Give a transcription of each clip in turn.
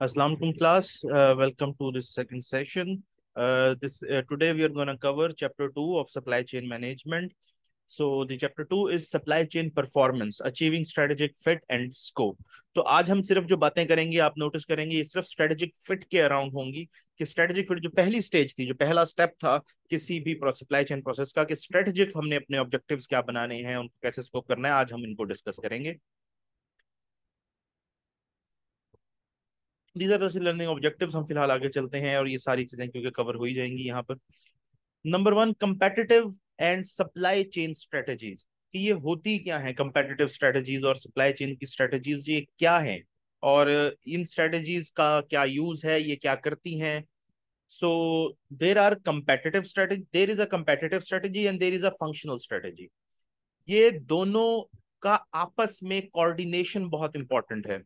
Assalamu alaikum class. Uh, welcome to this second session. Uh, this uh, today we are going to cover chapter 2 of supply chain management. So the chapter 2 is supply chain performance, achieving strategic fit and scope. तो आज हम सिर्फ जो बातें करेंगे आप notice करेंगे ये सिर्फ स्ट्रेटेजिक फिट के अराउंड होंगी कि स्ट्रेटेजिक फिट जो पहली स्टेज थी जो पहला स्टेप था किसी भी सप्लाई चेन प्रोसेस का कि स्ट्रेटेजिक हमने अपने ऑब्जेक्टिव्स क्या बनाने हैं उनको कैसे स्कोप करना है आज हम इनको डिस्कस करेंगे दीज आर लर्निंग ऑब्जेक्टिव हम फिलहाल आगे चलते हैं और ये सारी चीजें क्योंकि कवर हो ही जाएंगी यहाँ पर number one competitive and supply chain strategies कि ये होती क्या है कंपेटिटिव स्ट्रेटजीज और सप्लाई चेन की स्ट्रेटजीज ये क्या है और इन स्ट्रेटजीज का क्या यूज है ये क्या करती हैं so there are competitive strategy there is a competitive strategy and there is a functional strategy ये दोनों का आपस में कोऑर्डिनेशन बहुत इंपॉर्टेंट है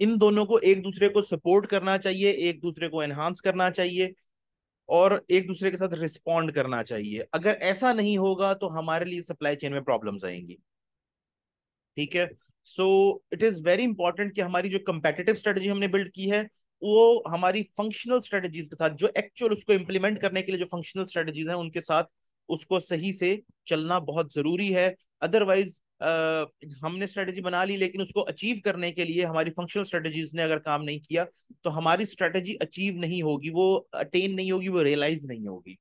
इन दोनों को एक दूसरे को सपोर्ट करना चाहिए एक दूसरे को एनहांस करना चाहिए और एक दूसरे के साथ रिस्पॉन्ड करना चाहिए अगर ऐसा नहीं होगा तो हमारे लिए सप्लाई चेन में प्रॉब्लम्स आएंगी ठीक है so it is very important कि हमारी जो कंपेटेटिव स्ट्रेटेजी हमने बिल्ड की है वो हमारी फंक्शनल स्ट्रेटजीज के साथ जो एक्चुअल उसको इम्प्लीमेंट करने के लिए जो फंक्शनल स्ट्रेटजीज हैं उनके साथ उसको सही से चलना बहुत जरूरी है अदरवाइज आ, हमने स्ट्रेटेजी बना ली लेकिन उसको अचीव करने के लिए हमारी फंक्शनल स्ट्रेटेजीज ने अगर काम नहीं किया तो हमारी स्ट्रेटेजी अचीव नहीं होगी वो अटेन नहीं होगी वो रियलाइज नहीं होगी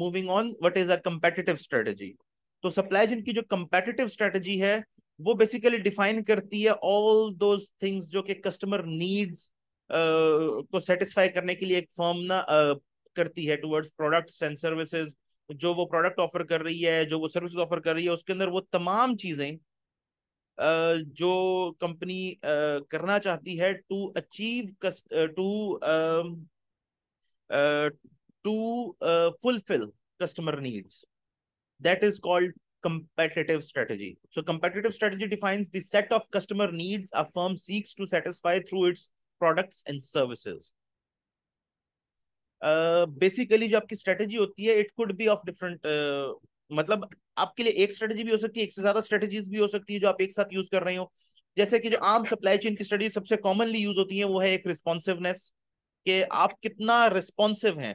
moving on what is a competitive strategy तो सप्लाई चेन की जो कम्पेटिटिव स्ट्रेटेजी है वो बेसिकली डिफाइन करती है ऑल दोज थिंग्स जो कि कस्टमर नीड्स को सेटिस्फाई करने के लिए एक फॉर्म ना uh, करती है टूवर्ड्स प्रोडक्ट्स एंड सर्विसेज जो वो प्रोडक्ट ऑफर कर रही है जो वो सर्विस ऑफर कर रही है उसके अंदर वो तमाम चीजें जो कंपनी करना चाहती है to achieve to to fulfil customer needs that is called competitive strategy so competitive strategy defines the set of customer needs a firm seeks to satisfy through its products and services basically जो आपकी strategy होती है it could be of different मतलब आपके लिए एक strategy भी हो सकती है एक से ज्यादा स्ट्रेटेजीज भी हो सकती है जो आप एक साथ यूज कर रहे हो जैसे कि जो आम सप्लाई चेन की स्ट्रेटेजी सबसे कॉमनली यूज होती है वो है एक रिस्पॉन्सिवनेस कि आप कितना रिस्पॉन्सिव हैं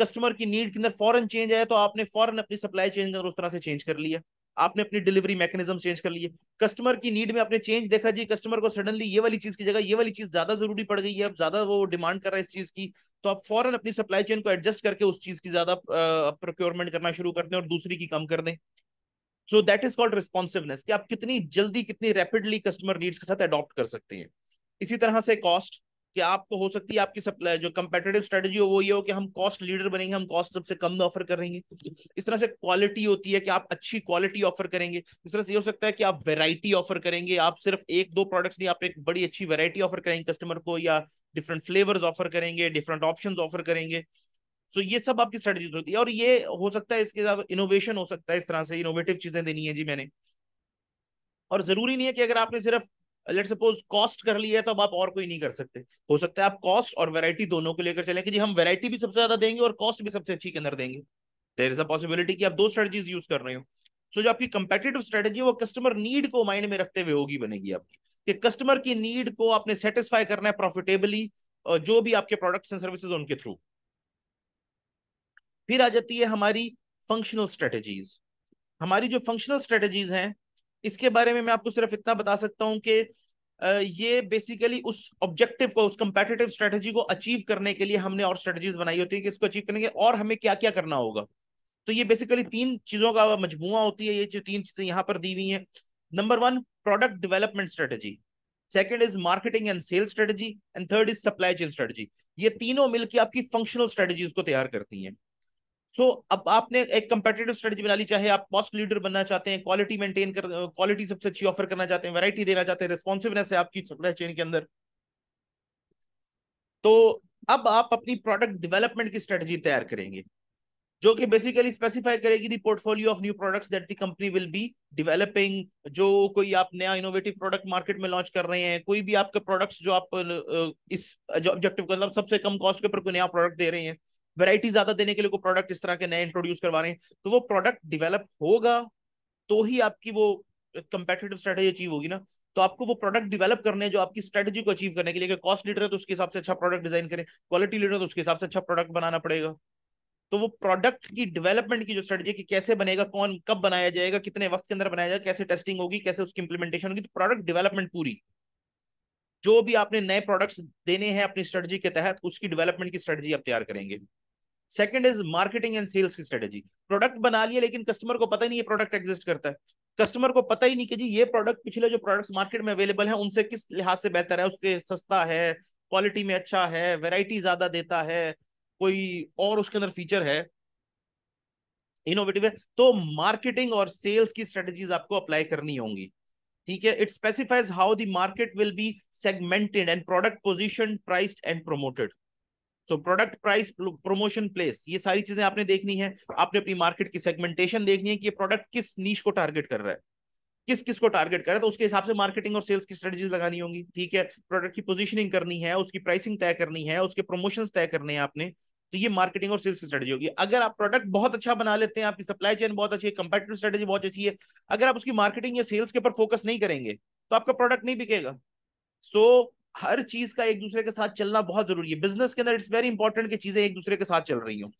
कस्टमर की नीड के अंदर फॉरन चेंज आया तो आपने फॉरन अपनी सप्लाई चेन के अंदर उस तरह से चेंज कर लिया आपने अपनी डिलीवरी मैकेनिज्म चेंज कर लिए कस्टमर की नीड में आपने चेंज देखा जी कस्टमर को सडनली ये वाली चीज की जगह ये वाली चीज ज्यादा जरूरी पड़ गई है अब ज्यादा वो डिमांड कर रहा है इस चीज की तो आप फॉरन अपनी सप्लाई चेन को एडजस्ट करके उस चीज की ज्यादा प्रोक्योरमेंट करना शुरू कर दें और दूसरी की कम कर दें so that is called responsiveness कि आप कितनी जल्दी कितनी रैपिडली कस्टमर नीड्स के साथ अडॉप्ट कर सकते हैं इसी तरह से कॉस्ट कि आपको हो सकती है आपकी सप्लाई जो कम्पेटेटिव स्ट्रेटेजी हो वो ये हो कि हम कॉस्ट लीडर बनेंगे हम कॉस्ट सबसे कम में ऑफर करेंगे इस तरह से क्वालिटी होती है कि आप अच्छी क्वालिटी ऑफर करेंगे इस तरह से ये हो सकता है कि आप वेराइटी ऑफर करेंगे आप सिर्फ एक दो प्रोडक्ट्स नहीं आप एक बड़ी अच्छी वेराइटी ऑफर करेंगे कस्टमर को या डिफरेंट फ्लेवर ऑफर करेंगे डिफरेंट ऑप्शन ऑफर करेंगे सो ये सब आपकी स्ट्रेटेजी होती है और ये हो सकता है इसके साथ इनोवेशन हो सकता है इस तरह से इनोवेटिव चीजें देनी है जी मैंने और जरूरी नहीं है कि अगर आपने सिर्फ लेट सपोज कॉस्ट कर लिया है तो अब आप और कोई नहीं कर सकते हो सकता है आप कॉस्ट और वैरायटी दोनों को लेकर चले कि जी हम वैरायटी भी सबसे ज्यादा देंगे और कॉस्ट भी सबसे अच्छी के अंदर देंगे देर इज अ पॉसिबिलिटी कि आप दो स्ट्रेटजीज यूज कर रहे हो सो so, जो आपकी कंपेटेटिव स्ट्रेटेजी वो कस्टमर नीड को माइंड में रखते हुए होगी बनेगी आपकी कि कस्टमर की नीड को आपने सेटिस्फाई करना है प्रॉफिटेबली जो भी आपके प्रोडक्ट्स एंड सर्विसेज उनके थ्रू फिर आ जाती है हमारी फंक्शनल स्ट्रेटेजीज हमारी जो फंक्शनल स्ट्रेटेजीज हैं इसके बारे में मैं आपको सिर्फ इतना बता सकता हूं कि ये बेसिकली उस ऑब्जेक्टिव को उस कंपेटेटिव स्ट्रेटजी को अचीव करने के लिए हमने और स्ट्रेटजीज बनाई होती है कि इसको अचीव करने के और हमें क्या क्या करना होगा तो ये बेसिकली तीन चीजों का मजमुआ होती है ये जो तीन चीजें यहाँ पर दी हुई है number one product development strategy second is marketing and sales strategy and third is supply chain strategy ये तीनों मिलकर आपकी फंक्शनल स्ट्रेटजीज को तैयार करती हैं सो so, अब आपने एक कंपेटेटिव स्ट्रेटजी बना ली चाहे आप कॉस्ट लीडर बनना चाहते हैं क्वालिटी मेंटेन कर क्वालिटी सबसे अच्छी ऑफर करना चाहते हैं वैरायटी देना चाहते हैं रिस्पॉन्सिवनेस है आपकी सप्लाई चेन के अंदर तो अब आप अपनी प्रोडक्ट डेवलपमेंट की स्ट्रेटजी तैयार करेंगे जो कि बेसिकली स्पेसिफाई करेगी the portfolio of new products that the company will be developing जो कोई आप नया इनोवेटिव प्रोडक्ट मार्केट में लॉन्च कर रहे हैं कोई भी आपके प्रोडक्ट्स जो आप इस ऑब्जेक्टिव मतलब सबसे कम कॉस्ट के ऊपर कोई नया प्रोडक्ट दे रहे हैं वैरायटी ज्यादा देने के लिए को प्रोडक्ट इस तरह के नए इंट्रोड्यूस करवा रहे हैं तो वो प्रोडक्ट डेवलप होगा तो ही आपकी वो कंपेटेटिव स्ट्रेटेजी अचीव होगी ना तो आपको वो प्रोडक्ट डेवलप करने जो आपकी स्ट्रेटेजी को अचीव करने के लिए कॉस्ट लीडर है तो उसके हिसाब से अच्छा प्रोडक्ट डिजाइन करें क्वालिटी लीडर है तो उसके हिसाब से अच्छा प्रोडक्ट बनाना पड़ेगा तो वो प्रोडक्ट की डेवलपमेंट की जो स्ट्रेटेजी कि कैसे बनेगा कौन कब बनाया जाएगा कितने वक्त के अंदर बनाया जाएगा कैसे टेस्टिंग होगी कैसे उसकी इंप्लीमेंटेशन होगी तो प्रोडक्ट डेवलपमेंट पूरी जो भी आपने नए प्रोडक्ट्स देने हैं अपनी स्ट्रेटजी के तहत उसकी डेवलपमेंट की स्ट्रेटजी आप तैयार करेंगे second is marketing and sales की स्ट्रेटेजी प्रोडक्ट बना लिया लेकिन कस्टमर को पता ही नहीं ये प्रोडक्ट एग्जिस्ट करता है कस्टमर को पता ही नहीं कि जी ये प्रोडक्ट पिछले जो प्रोडक्ट्स मार्केट में अवेलेबल है उनसे किस लिहाज से बेहतर है उसके सस्ता है क्वालिटी में अच्छा है वेराइटी ज्यादा देता है कोई और उसके अंदर फीचर है इनोवेटिव है तो मार्केटिंग और सेल्स की स्ट्रेटेजीज आपको अप्लाई करनी होंगी ठीक है it specifies how the market will be segmented and product position priced and promoted so product price promotion place ये सारी चीजें आपने देखनी है आपने अपनी मार्केट की सेगमेंटेशन देखनी है कि ये प्रोडक्ट किस नीच को टारगेट कर रहा है किस किस को टारगेट कर रहा है तो उसके हिसाब से मार्केटिंग और सेल्स की स्ट्रेटजीज लगानी होंगी ठीक है प्रोडक्ट की पोजिशनिंग करनी है उसकी प्राइसिंग तय करनी है उसके प्रमोशन तय करने हैं आपने तो ये मार्केटिंग और सेल्स की स्ट्रेटेजी होगी अगर आप प्रोडक्ट बहुत अच्छा बना लेते हैं आपकी सप्लाई चेन बहुत अच्छी है कंपेटिव स्ट्रेटेजी बहुत अच्छी है अगर आप उसकी मार्केटिंग या सेल्स के ऊपर फोकस नहीं करेंगे तो आपका प्रोडक्ट नहीं बिकेगा सो so, हर चीज का एक दूसरे के साथ चलना बहुत जरूरी है बिजनेस के अंदर इट्स वेरी इंपॉर्टेंट कि चीजें एक दूसरे के साथ चल रही हो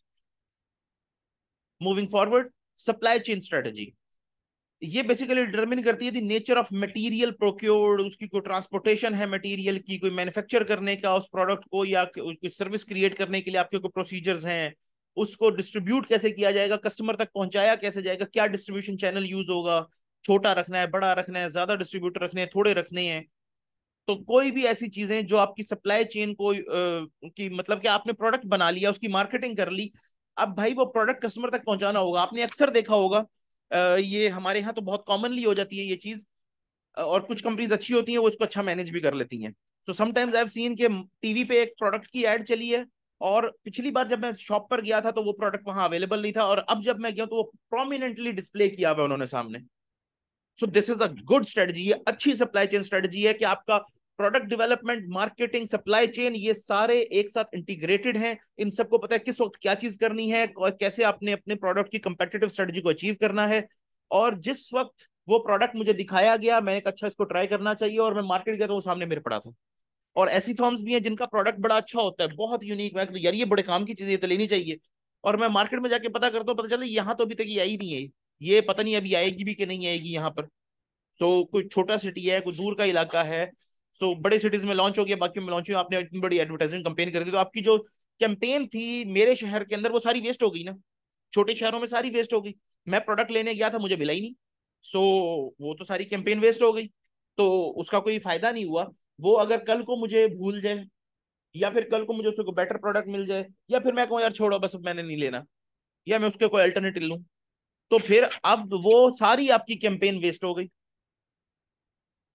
moving forward supply chain strategy ये बेसिकली डिटरमिन करती है नेचर ऑफ मटेरियल प्रोक्योर्ड उसकी कोई ट्रांसपोर्टेशन है मटेरियल की कोई मैन्युफैक्चर करने का उस प्रोडक्ट को या कोई सर्विस क्रिएट करने के लिए आपके कोई प्रोसीजर्स हैं उसको डिस्ट्रीब्यूट कैसे किया जाएगा कस्टमर तक पहुंचाया कैसे जाएगा क्या डिस्ट्रीब्यूशन चैनल यूज होगा छोटा रखना है बड़ा रखना है ज्यादा डिस्ट्रीब्यूटर रखने हैं थोड़े रखने हैं तो कोई भी ऐसी चीजें जो आपकी सप्लाई चेन को आ, की मतलब कि आपने प्रोडक्ट बना लिया उसकी मार्केटिंग कर ली अब भाई वो प्रोडक्ट कस्टमर तक पहुंचाना होगा आपने अक्सर देखा होगा आ, ये हमारे यहाँ तो बहुत कॉमनली हो जाती है ये चीज और कुछ कंपनीज अच्छी होती हैं वो इसको अच्छा मैनेज भी कर लेती हैं so sometimes I have seen के टीवी पे एक प्रोडक्ट की एड चली है और पिछली बार जब मैं शॉप पर गया था तो वो प्रोडक्ट वहां अवेलेबल नहीं था और अब जब मैं गया तो वो प्रोमिनेंटली डिस्प्ले किया हुआ उन्होंने सामने so this is a good strategy अच्छी सप्लाई चेन स्ट्रेटजी है कि आपका product development marketing supply chain ये सारे एक साथ इंटीग्रेटेड हैं इन सबको पता है किस वक्त क्या चीज करनी है और कैसे आपने अपने प्रोडक्ट की कंपेटेटिव स्ट्रेटजी को अचीव करना है और जिस वक्त वो प्रोडक्ट मुझे दिखाया गया मैंने कहा अच्छा इसको ट्राई करना चाहिए और मैं मार्केट गया था तो वो सामने मेरे पड़ा था और ऐसी फॉर्म्स भी हैं जिनका प्रोडक्ट बड़ा अच्छा होता है बहुत यूनिक मैं तो यार ये बड़े काम की चीजें तो लेनी चाहिए और मैं मार्केट में जाके पता करता हूँ पता चले यहाँ तो अभी तक ये आई नहीं है ये पता नहीं अभी आएगी भी कि नहीं आएगी यहाँ पर तो कोई छोटा सिटी है कोई दूर का इलाका है सो बड़े सिटीज में लॉन्च हो गया बाकी में लॉन्च हुई आपने इतनी बड़ी एडवर्टाइजमेंट कंपेन कर दी तो आपकी जो कैंपेन थी मेरे शहर के अंदर वो सारी वेस्ट हो गई ना छोटे शहरों में सारी वेस्ट हो गई मैं प्रोडक्ट लेने गया था मुझे मिला ही नहीं सो so, वो तो सारी कैंपेन वेस्ट हो गई तो उसका कोई फायदा नहीं हुआ वो अगर कल को मुझे भूल जाए या फिर कल को मुझे उसको बेटर प्रोडक्ट मिल जाए या फिर मैं कहूँ यार छोड़ो बस मैंने नहीं लेना या मैं उसके कोई अल्टरनेटिव लूँ तो फिर अब वो सारी आपकी कैंपेन वेस्ट हो गई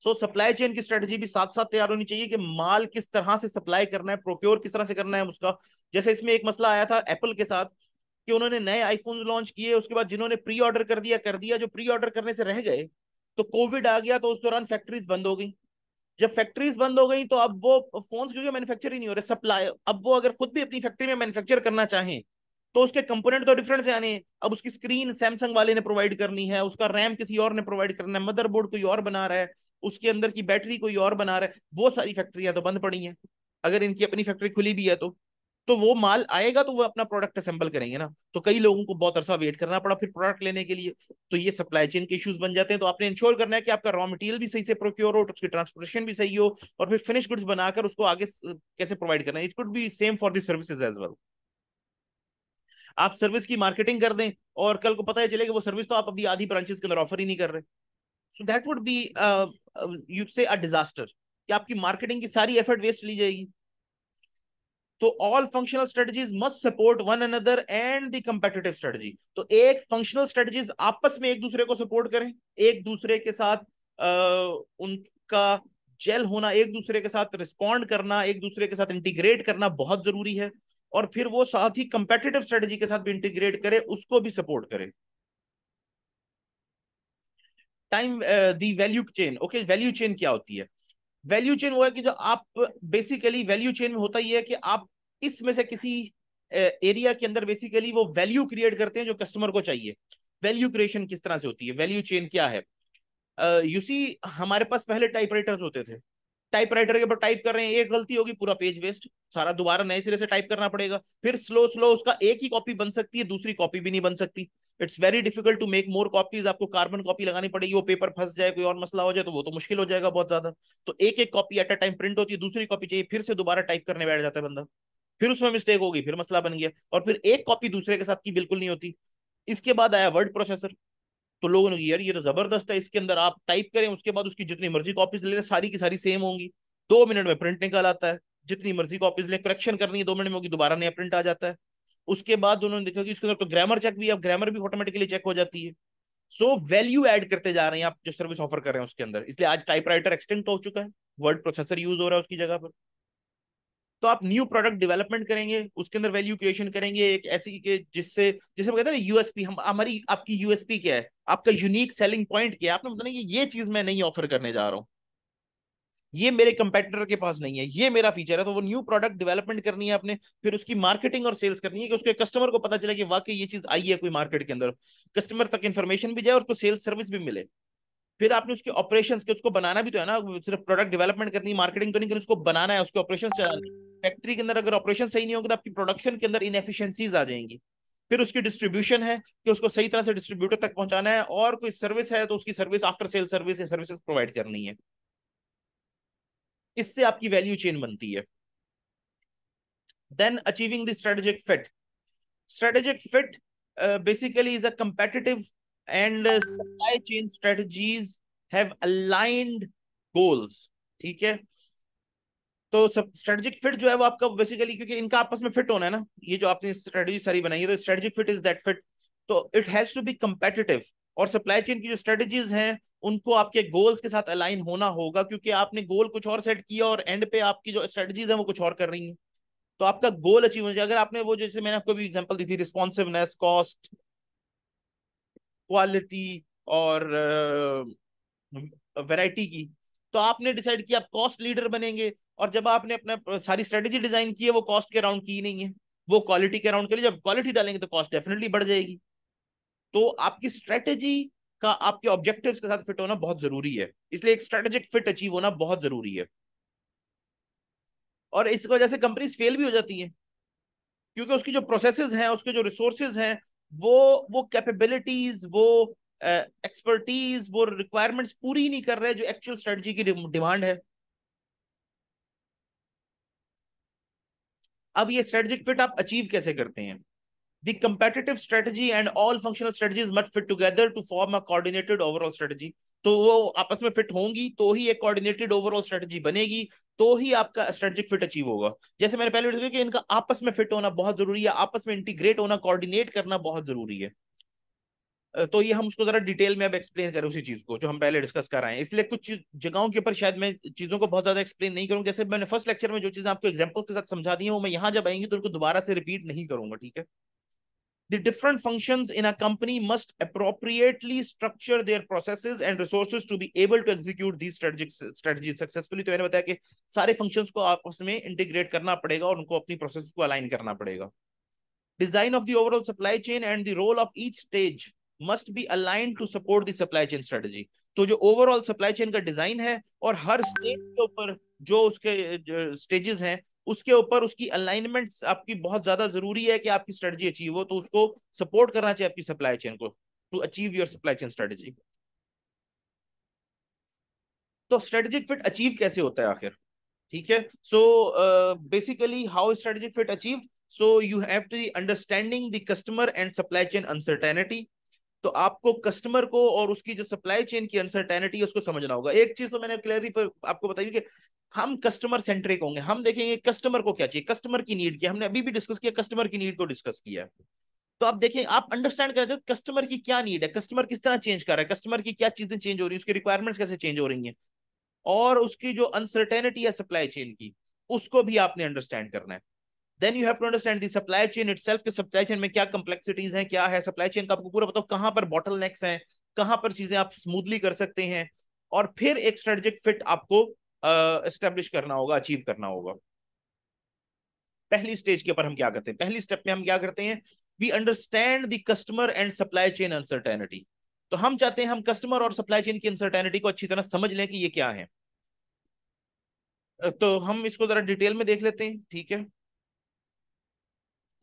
सो सप्लाई चेन की स्ट्रेटजी भी साथ साथ तैयार होनी चाहिए कि माल किस तरह से सप्लाई करना है प्रोक्योर किस तरह से करना है उसका जैसे इसमें एक मसला आया था एप्पल के साथ कि उन्होंने नए आईफोन लॉन्च किए उसके बाद जिन्होंने प्री ऑर्डर कर दिया कर दिया जो प्री ऑर्डर करने से रह गए तो कोविड आ गया तो उस दौरान फैक्ट्रीज बंद हो गई जब फैक्ट्रीज बंद हो गई तो अब वो फोन क्योंकि मैन्युफैक्चर ही नहीं हो रहे सप्लाई अब वो अगर खुद भी अपनी फैक्ट्री में मैन्युफैक्चर करना चाहें तो उसके कंपोनेंट तो डिफरेंट से आने अब उसकी स्क्रीन सैमसंग वाले ने प्रोवाइड करनी है उसका रैम किसी और ने प्रोवाइड करना है मदरबोर्ड कोई और बना रहा है उसके अंदर की बैटरी कोई और बना रहा है वो सारी फैक्ट्रियां तो बंद पड़ी हैं अगर इनकी अपनी फैक्ट्री खुली भी है तो तो वो माल आएगा तो वो अपना प्रोडक्ट असेंबल करेंगे ना तो कई लोगों को बहुत अरसा वेट करना पड़ा फिर प्रोडक्ट लेने के लिए तो ये सप्लाई चेन के इश्यूज बन जाते हैं तो आपने इंश्योर करना है कि आपका रॉ मटेरियल भी सही से प्रोक्योर हो तो उसकी ट्रांसपोर्टेशन भी सही हो और फिर फिनिश गुड्स बनाकर उसको आगे कैसे प्रोवाइड करना है it could be same for the services as well आप सर्विस की मार्केटिंग कर दें और कल को पता ही चले कि वो सर्विस तो आप अभी आधी ब्रांचेस के अंदर ऑफर ही नहीं कर रहे so that would be you say a disaster कि आपकी मार्केटिंग की सारी एफर्ट वेस्ट ली जाएगी तो all functional strategies must support one another and the competitive strategy तो एक फंक्शनल स्ट्रेटजीज आपस में एक दूसरे को सपोर्ट करें एक दूसरे के साथ uh, उनका जेल होना एक दूसरे के साथ रिस्पॉन्ड करना एक दूसरे के साथ इंटीग्रेट करना बहुत जरूरी है और फिर वो साथ ही कंपेटेटिव स्ट्रेटजी के साथ भी इंटीग्रेट करे उसको भी सपोर्ट करे time the value chain okay value chain क्या होती है वैल्यू चेन वो है कि जो आप बेसिकली वैल्यू चेन में होता ही है कि आप इसमें से किसी एरिया uh, के अंदर बेसिकली वो वैल्यू क्रिएट करते हैं जो कस्टमर को चाहिए वैल्यू क्रिएशन किस तरह से होती है वैल्यू चेन क्या है यू uh, सी हमारे पास पहले टाइप होते थे टाइप राइटर के ऊपर टाइप कर रहे हैं एक गलती होगी पूरा पेज वेस्ट सारा दोबारा नए सिरे से टाइप करना पड़ेगा फिर स्लो स्लो उसका एक ही कॉपी बन सकती है दूसरी कॉपी भी नहीं बन सकती it's very difficult to make more copies आपको कार्बन कॉपी लगानी पड़ेगी वो पेपर फंस जाए कोई और मसला हो जाए तो वो तो मुश्किल हो जाएगा बहुत ज्यादा तो एक एक copy at a time print होती है दूसरी कॉपी चाहिए फिर से दोबारा टाइप करने बैठ जाता है बंदा फिर उसमें मिस्टेक होगी फिर मसला बन गया और फिर एक कॉपी दूसरे के साथ की बिल्कुल नहीं होती इसके बाद आया वर्ड प्रोसेसर तो लोगों ने यार ये तो जबरदस्त है इसके अंदर आप टाइप करें उसके बाद उसकी जितनी मर्जी कॉपीज ले लें सारी की सारी सेम होंगी दो मिनट में प्रिंट निकाल आता है जितनी मर्जी कॉपीज लें करेक्शन करनी है दो मिनट में होगी दोबारा नया प्रिंट आ जाता है उसके बाद उन्होंने देखा कि उसके अंदर तो ग्रामर चेक भी अब ग्रामर भी ऑटोमेटिकली चेक हो जाती है सो वैल्यू एड करते जा रहे हैं आप जो सर्विस ऑफर कर रहे हैं उसके अंदर इसलिए आज टाइपराइटर एक्सटेंट हो चुका है वर्ड प्रोसेसर यूज हो रहा है उसकी जगह पर तो आप न्यू प्रोडक्ट डेवलपमेंट करेंगे उसके अंदर वैल्यू क्रिएशन करेंगे एक ऐसी के जिससे जिसे कहते हैं ना यूएसपी हम हमारी आपकी यूएसपी क्या है आपका यूनिक सेलिंग पॉइंट क्या है आपने बताया ये चीज मैं नहीं ऑफर करने जा रहा हूँ ये मेरे कंपेटिटर के पास नहीं है ये मेरा फीचर है तो वो न्यू प्रोडक्ट डेवलपमेंट करनी है अपने फिर उसकी मार्केटिंग और सेल्स करनी है कि उसके कस्टमर को पता चले कि वाकई ये चीज आई है कोई मार्केट के अंदर कस्टमर तक इन्फॉर्मेशन भी जाए और उसको सेल्स सर्विस भी मिले फिर आपने उसके ऑपरेशन के उसको बनाना भी तो है ना सिर्फ प्रोडक्ट डेवलपमेंट करनी मार्केटिंग तो नहीं करनी उसको बनाना है उसके ऑपरेशन चलानी फैक्ट्री के अंदर अगर ऑपरेशन सही नहीं होगा तो आपकी प्रोडक्शन के अंदर इनफिशियंसीज आ जाएंगी फिर उसकी डिस्ट्रीब्यूशन है कि उसको सही तरह से डिस्ट्रीब्यूटर तक पहुंचाना है और कोई सर्विस है तो उसकी सर्विस आफ्टर सेल सर्विस या सर्विसेज प्रोवाइड करनी है इससे आपकी वैल्यू चेन बनती है then achieving the strategic fit strategic fit basically is a competitive and supply chain strategies have aligned goals ठीक है तो स्ट्रेटेजिक फिट जो है वो आपका बेसिकली क्योंकि इनका आपस में फिट होना है ना ये जो आपने स्ट्रेटेजी सारी बनाई है तो strategic fit is that fit तो it has to be competitive और सप्लाई चेन की जो स्ट्रेटेजीज हैं उनको आपके गोल्स के साथ अलाइन होना होगा क्योंकि आपने गोल कुछ और सेट किया और एंड पे आपकी जो स्ट्रेटजीज है वो कुछ और कर रही है तो आपका गोल अचीव हो जाए अगर आपने वो जैसे मैंने आपको भी एग्जांपल दी थी रिस्पॉन्सिवनेस कॉस्ट क्वालिटी और वैरायटी की तो आपने डिसाइड किया आप कॉस्ट लीडर बनेंगे और जब आपने अपना सारी स्ट्रेटेजी डिजाइन की है वो कॉस्ट के अराउंड की नहीं है वो क्वालिटी के अराउंड के लिए जब क्वालिटी डालेंगे तो कॉस्ट डेफिनेटली बढ़ जाएगी तो आपकी स्ट्रेटेजी का आपके ऑब्जेक्टिव्स के साथ फिट होना बहुत जरूरी है इसलिए एक स्ट्रेटेजिक फिट अचीव होना बहुत जरूरी है और इस वजह से कंपनीज फेल भी हो जाती हैं क्योंकि उसकी जो प्रोसेसेस हैं उसके जो रिसोर्सेज हैं वो वो कैपेबिलिटीज वो एक्सपर्टीज uh, वो रिक्वायरमेंट्स पूरी नहीं कर रहे जो एक्चुअल स्ट्रेटजी की डिमांड है अब ये स्ट्रेटेजिक फिट आप अचीव कैसे करते हैं the competitive strategy and all functional strategies must fit together to form a coordinated overall strategy तो वो आपस में फिट होंगी तो ही एक कोऑर्डिनेटेड ओवरऑल स्ट्रेटजी बनेगी तो ही आपका स्ट्रेटजिक फिट अचीव होगा जैसे मैंने पहले कि इनका आपस में फिट होना बहुत जरूरी है आपस में इंटीग्रेट होना कोऑर्डिनेट करना बहुत जरूरी है तो ये हम उसको जरा डिटेल में अब एक्सप्लेन करें उसी चीज को जो हम पहले डिस्कस कर रहे हैं इसलिए कुछ जगहों के ऊपर शायद मैं चीजों को बहुत ज्यादा एक्सप्लेन नहीं करूँ जैसे मैंने फर्स्ट लेक्चर में जो चीजें आपको एग्जाम्पल के साथ समझा दी है वो मैं यहाँ जब आएंगी तो उनको दोबारा से रिपीट नहीं करूंगा ठीक है the different functions in a company must appropriately structure their processes and resources to be able to execute these strategic strategies successfully to मैंने bataya कि sare functions ko aapas mein integrate karna padega aur unko apni processes ko align karna padega design of the overall supply chain and the role of each stage must be aligned to support the supply chain strategy to jo overall supply chain ka design hai aur har stage ke upar jo uske stages hain उसके ऊपर उसकी alignment आपकी बहुत ज्यादा जरूरी है कि आपकी स्ट्रेटजी अचीव हो तो उसको सपोर्ट करना चाहिए आपकी सप्लाई चेन को to achieve your supply chain strategy तो स्ट्रेटजिक फिट अचीव कैसे होता है आखिर ठीक है so basically how strategic fit achieve so you have to understanding the customer and supply chain uncertainty तो आपको कस्टमर को और उसकी जो सप्लाई चेन की अनसर्टेनिटी है उसको समझना होगा एक चीज तो मैंने क्लियरली आपको बताई कि हम कस्टमर सेंट्रिक होंगे हम देखेंगे कस्टमर को क्या चाहिए कस्टमर की नीड क्या हमने अभी भी डिस्कस किया कस्टमर की नीड को डिस्कस किया तो आप देखें आप अंडरस्टैंड करना चाहते कस्टमर की क्या नीड है कस्टमर किस तरह चेंज कर रहा है कस्टमर की क्या चीजें चेंज हो रही है उसकी रिक्वायरमेंट्स कैसे चेंज हो रही है और उसकी जो अनसर्टेनिटी है सप्लाई चेन की उसको भी आपने अंडरस्टैंड करना है then you have to understand the supply chain self के सप्लाई चेन में क्या कम्प्लेक्सिटीज हैं क्या है सप्लाई चेन का आपको पूरा बताओ कहाँ पर बॉटल नेक्स हैं कहाँ पर चीजें आप स्मूथली कर सकते हैं और फिर एक स्ट्रेटेजिक फिट आपको एस्टेब्लिश uh, करना होगा अचीव करना होगा पहली स्टेज के ऊपर हम क्या करते हैं पहली स्टेप में हम क्या करते हैं we understand the customer and supply chain uncertainty तो हम चाहते हैं हम कस्टमर और सप्लाई चेन की अनसर्टेनिटी को अच्छी तरह समझ लें कि ये क्या है तो हम इसको जरा डिटेल में देख लेते हैं ठीक है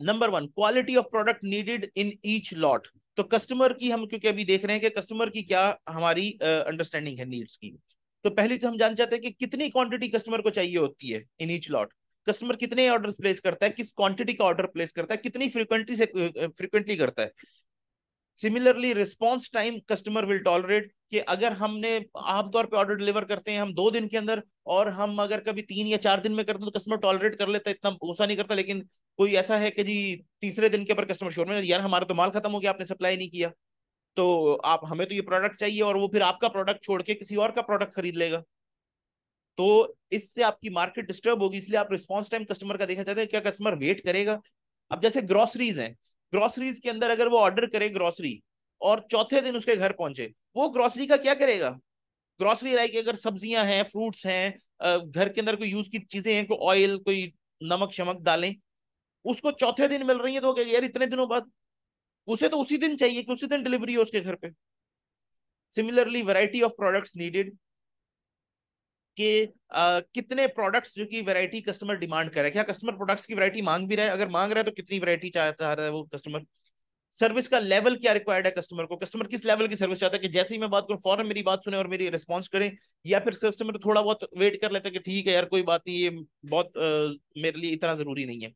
number one quality of product needed in each lot तो कस्टमर की हम क्योंकि अभी देख रहे हैं कि कस्टमर की क्या हमारी अंडरस्टैंडिंग uh, है नीड्स की तो पहले से हम जान चाहते हैं कि कितनी क्वांटिटी कस्टमर को चाहिए होती है इन ईच लॉट कस्टमर कितने ऑर्डर प्लेस करता है किस क्वांटिटी का ऑर्डर प्लेस करता है कितनी फ्रीक्वेंटली से फ्रीक्वेंटली करता है similarly response time customer will tolerate कि अगर हमने आमतौर पे ऑर्डर डिलीवर करते हैं हम दो दिन के अंदर और हम अगर कभी तीन या चार दिन में करते हैं तो कस्टमर टॉलरेट कर लेता इतना गुस्सा नहीं करता लेकिन कोई ऐसा है कि जी तीसरे दिन के ऊपर कस्टमर शोर में यार हमारा तो माल खत्म हो गया आपने सप्लाई नहीं किया तो आप हमें तो ये प्रोडक्ट चाहिए और वो फिर आपका प्रोडक्ट छोड़ के किसी और का प्रोडक्ट खरीद लेगा तो इससे आपकी मार्केट डिस्टर्ब होगी इसलिए आप रिस्पॉन्स टाइम कस्टमर का देखना चाहते हैं क्या कस्टमर वेट करेगा अब जैसे ग्रॉसरीज हैं ग्रोसरीज के अंदर अगर वो ऑर्डर करे ग्रोसरी और चौथे दिन उसके घर पहुंचे वो ग्रोसरी का क्या करेगा ग्रोसरी लाइक अगर सब्जियां हैं फ्रूट्स हैं घर के अंदर कोई यूज की चीजें हैं कोई ऑयल कोई नमक शमक डालें उसको चौथे दिन मिल रही है तो यार इतने दिनों बाद उसे तो उसी दिन चाहिए कि उसी दिन डिलीवरी हो उसके घर पे similarly variety of products needed कि आ, कितने प्रोडक्ट्स जो कि वैरायटी कस्टमर डिमांड कर रहा है क्या कस्टमर प्रोडक्ट्स की वैरायटी मांग भी रहा है अगर मांग रहा है तो कितनी वैरायटी चाह रहा है वो कस्टमर सर्विस का लेवल क्या रिक्वायर्ड है कस्टमर को कस्टमर किस लेवल की सर्विस चाहता है कि जैसे ही मैं बात करूँ फॉरन मेरी बात सुने और मेरी रिस्पॉन्स करें या फिर कस्टमर तो थोड़ा बहुत वेट कर लेता है कि ठीक है यार कोई बात नहीं ये बहुत आ, मेरे लिए इतना जरूरी नहीं है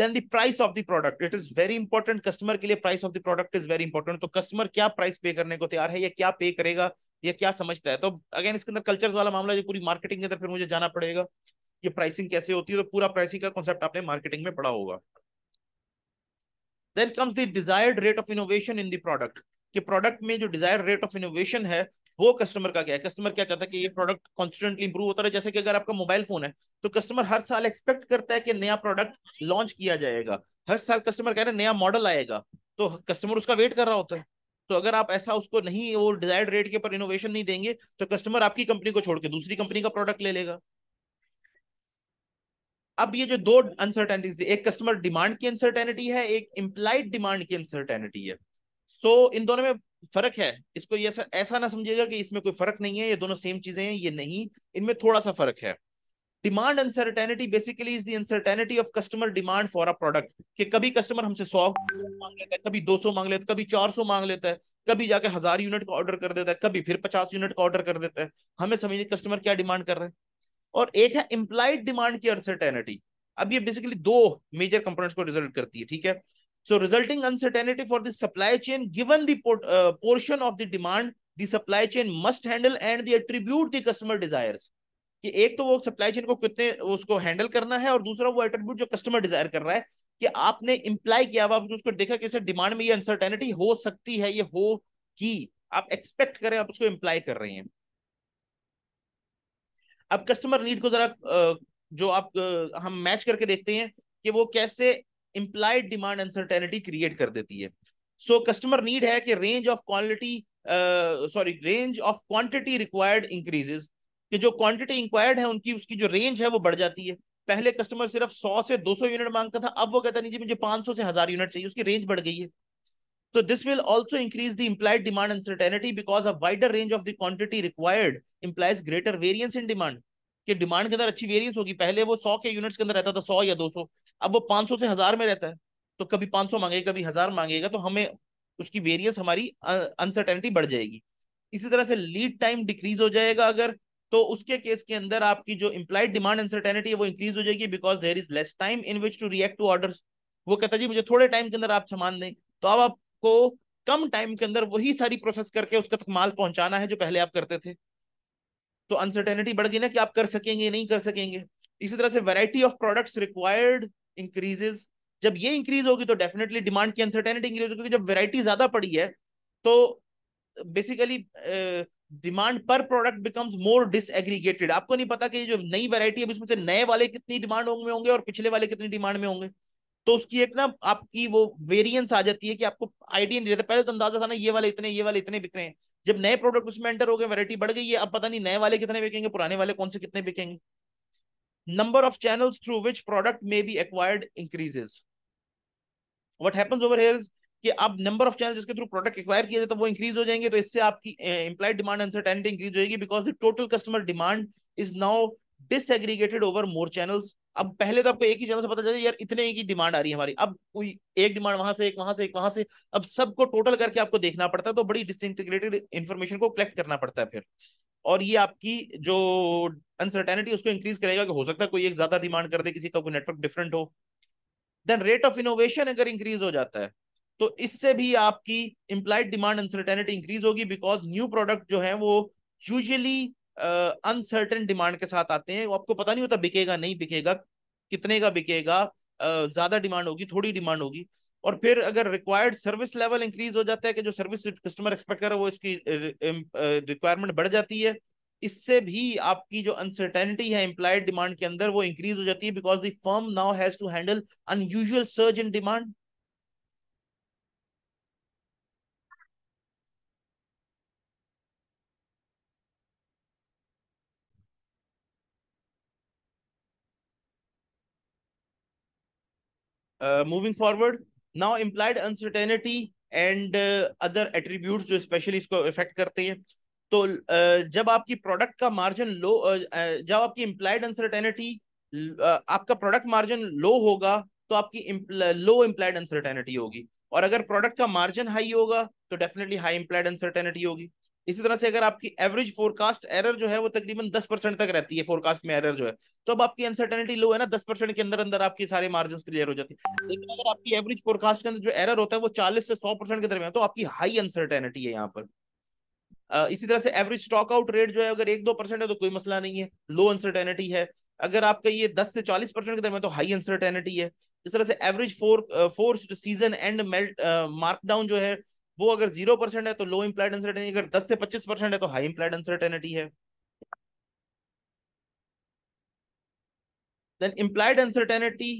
then the price of the product it is very important customer के लिए price of the product is very important तो कस्टमर क्या प्राइस पे करने को तैयार है या क्या पे करेगा ये क्या समझता है तो अगेन इसके अंदर कल्चर वाला मामला जो पूरी मार्केटिंग के अंदर फिर मुझे जाना पड़ेगा ये प्राइसिंग कैसे होती है तो पूरा प्राइसिंग का कॉन्सेप्ट आपने मार्केटिंग में पढ़ा होगा then comes the desired rate of innovation in the product कि प्रोडक्ट में जो डिजायर रेट ऑफ इनोवेशन है वो कस्टमर का क्या है कस्टमर क्या चाहता है कि ये प्रोडक्ट कॉन्स्टेंटली इंप्रूव होता रहे जैसे कि अगर आपका मोबाइल फोन है तो कस्टमर हर साल एक्सपेक्ट करता है कि नया प्रोडक्ट लॉन्च किया जाएगा हर साल कस्टमर कह रहे हैं नया मॉडल आएगा तो कस्टमर उसका वेट कर रहा होता है तो अगर आप ऐसा उसको नहीं वो डिजायर्ड रेट के ऊपर इनोवेशन नहीं देंगे तो कस्टमर आपकी कंपनी को छोड़ के दूसरी कंपनी का प्रोडक्ट ले लेगा अब ये जो दो अनसर्टेनिटीज एक कस्टमर डिमांड की अनसर्टेनिटी है एक इम्प्लाइड डिमांड की अनसर्टेनिटी है सो so, इन दोनों में फर्क है इसको ये ऐसा, ऐसा ना समझिएगा कि इसमें कोई फर्क नहीं है ये दोनों सेम चीजें हैं ये नहीं इनमें थोड़ा सा फर्क है demand uncertainty basically is the uncertainty of customer demand for a product कि कभी कस्टमर हमसे सौ मांग लेता है कभी दो सौ मांग लेता है कभी चार सौ मांग लेता है कभी जाके हजार यूनिट का ऑर्डर कर देता है कभी फिर पचास यूनिट का ऑर्डर कर देता है हमें समझिए कस्टमर क्या डिमांड कर रहे हैं और एक है इम्प्लाइड डिमांड की अनसर्टेनिटी अब ये बेसिकली दो मेजर कंपोनेंट्स को रिजल्ट करती है ठीक है so resulting uncertainty for the supply chain given the portion of the demand the supply chain must handle and the attribute the customer desires कि एक तो वो सप्लाई चेन को कितने उसको हैंडल करना है और दूसरा वो एट्रीब्यूट जो कस्टमर डिजायर कर रहा है कि आपने इंप्लाई किया आप उसको देखा कि डिमांड में ये अनसर्टेनिटी हो सकती है ये हो कि आप एक्सपेक्ट करें आप उसको इंप्लाई कर रहे हैं अब कस्टमर नीड को जरा जो आप हम मैच करके देखते हैं कि वो कैसे इंप्लाइड डिमांड अनसर्टेनिटी क्रिएट कर देती है सो कस्टमर नीड है कि range of quality sorry range of quantity required increases कि जो क्वांटिटी इंक्वायर्ड है उनकी उसकी जो रेंज है वो बढ़ जाती है पहले कस्टमर सिर्फ 100 से 200 यूनिट मांगता था अब वो कहता नहीं जी मुझे 500 से हजार यूनिट चाहिए उसकी रेंज बढ़ गई है So this will also increase the implied demand uncertainty because a wider range of the quantity required implies greater variance in demand कि डिमांड के अंदर अच्छी वेरियंस होगी पहले वो सौ के यूनिट्स के अंदर रहता था सौ या दो अब वो पांच से हजार में रहता है तो कभी पांच मांगेगा कभी हजार मांगेगा तो हमें उसकी वेरियंस हमारी अनसर्टेनिटी बढ़ जाएगी इसी तरह से लीड टाइम डिक्रीज हो जाएगा अगर तो उसके केस के अंदर आपकी जो इम्प्लाइड डिमांड अनसर्टेनिटी है वो इंक्रीज हो जाएगी because there is less time in which to react to order वो कहता जी मुझे थोड़े टाइम के अंदर आप सामान दें तो अब आपको कम टाइम के अंदर वही सारी प्रोसेस करके उसका तक माल पहुंचाना है जो पहले आप करते थे तो अनसर्टेनिटी बढ़ गई ना कि आप कर सकेंगे नहीं कर सकेंगे इसी तरह से variety of products required increases जब ये इंक्रीज होगी तो डेफिनेटली डिमांड की अनसर्टेनिटी इंक्रीज होगी क्योंकि जब वैरायटी ज्यादा पड़ी है तो basically demand per product becomes more disaggregated आपको नहीं पता कि जो नई वैरायटी है इसमें से नए वाले कितनी डिमांड होंगे होंगे और पिछले वाले कितनी डिमांड में होंगे तो उसकी एक ना आपकी वो वेरियंस आ जाती है कि आपको आइडिया नहीं रहता पहले तो अंदाजा था ना ये वाले इतने ये वाले इतने बिक रहे हैं जब नए प्रोडक्ट उसमें एंटर हो गए वैरायटी बढ़ गई है अब पता नहीं नए वाले कितने बिकेंगे पुराने वाले कौन से कितने बिकेंगे number of channels through which product may be acquired increases What happens over here is कि अब नंबर ऑफ चैनल जिसके थ्रू प्रोडक्ट एक्वायर किया जाता है वो इंक्रीज हो जाएंगे तो इससे आपकी इंप्लाइड डिमांड अनसर्टेनिटी इंक्रीज होगी because the total customer demand is now disaggregated over more channels अब पहले तो आपको एक ही चैनल से पता चलता यार इतने की डिमांड आ रही है हमारी अब कोई एक डिमांड वहां से एक वहां से एक वहां से अब सबको टोटल करके आपको देखना पड़ता है तो बड़ी डिसइंटीग्रेटेड इन्फॉर्मेशन को कलेक्ट करना पड़ता है फिर और ये आपकी जो अनसर्टेनिटी उसको इंक्रीज करेगा कि हो सकता है कोई एक ज्यादा डिमांड कर दे किसी का कोई नेटवर्क डिफरेंट हो देन रेट ऑफ इनोवेशन अगर इंक्रीज हो जाता है तो इससे भी आपकी इम्प्लाइड डिमांड अनसर्टेनिटी इंक्रीज होगी बिकॉज न्यू प्रोडक्ट जो है वो यूजली अनसर्टेन डिमांड के साथ आते हैं आपको पता नहीं होता बिकेगा नहीं बिकेगा कितने का बिकेगा uh, ज्यादा डिमांड होगी थोड़ी डिमांड होगी और फिर अगर रिक्वायर्ड सर्विस लेवल इंक्रीज हो जाता है कि जो सर्विस कस्टमर एक्सपेक्ट कर रहा है वो इसकी रिक्वायरमेंट बढ़ जाती है इससे भी आपकी जो अनसर्टेनिटी है इम्प्लाइड डिमांड के अंदर वो इंक्रीज हो जाती है because the firm now has to handle unusual surge in demand moving forward now implied uncertainty and other attribute जो स्पेशली इसको इफेक्ट करते हैं तो uh, जब आपकी प्रोडक्ट का मार्जिन लो uh, uh, जब आपकी इम्प्लाइड अनसर्टेनिटी uh, आपका प्रोडक्ट मार्जिन लो होगा तो आपकी लो इम्प्लाइड अनसर्टेनिटी होगी और अगर प्रोडक्ट का मार्जिन हाई होगा तो डेफिनेटली हाई इम्प्लाइड अनसर्टेनिटी होगी इसी तरह से अगर आपकी एवरेज फोरकास्ट एरर जो है वो तकरीबन दस परसेंट तक रहती है फोरकास्ट में एरर जो है तो अब आपकी अनसर्टेनिटी लो है ना दस परसेंट के अंदर अंदर आपकी सारे मार्जिन क्लियर हो जाती है लेकिन अगर आपकी एवरेज फोरकास्ट के अंदर जो एरर होता है वो चालीस से सौ परसेंट के दरमियान तो आपकी हाई अनसर्टेनिटी है यहाँ पर इसी तरह से एवरेज स्टॉक आउट रेट जो है अगर एक दो है तो कोई मसला नहीं है लो अनसर्टेनिटी है अगर आपका ये दस से चालीस परसेंट के दरमियान तो हाई अनसर्टेनिटी है इस तरह से average four force season and melt markdown जो है वो अगर जीरो परसेंट है तो लो इम्प्लाइड अनसर्टेनिटी अगर दस से पच्चीस परसेंट है तो हाई इम्प्लाइड अनसर्टेनिटी है देन इम्प्लाइड अनसर्टेनिटी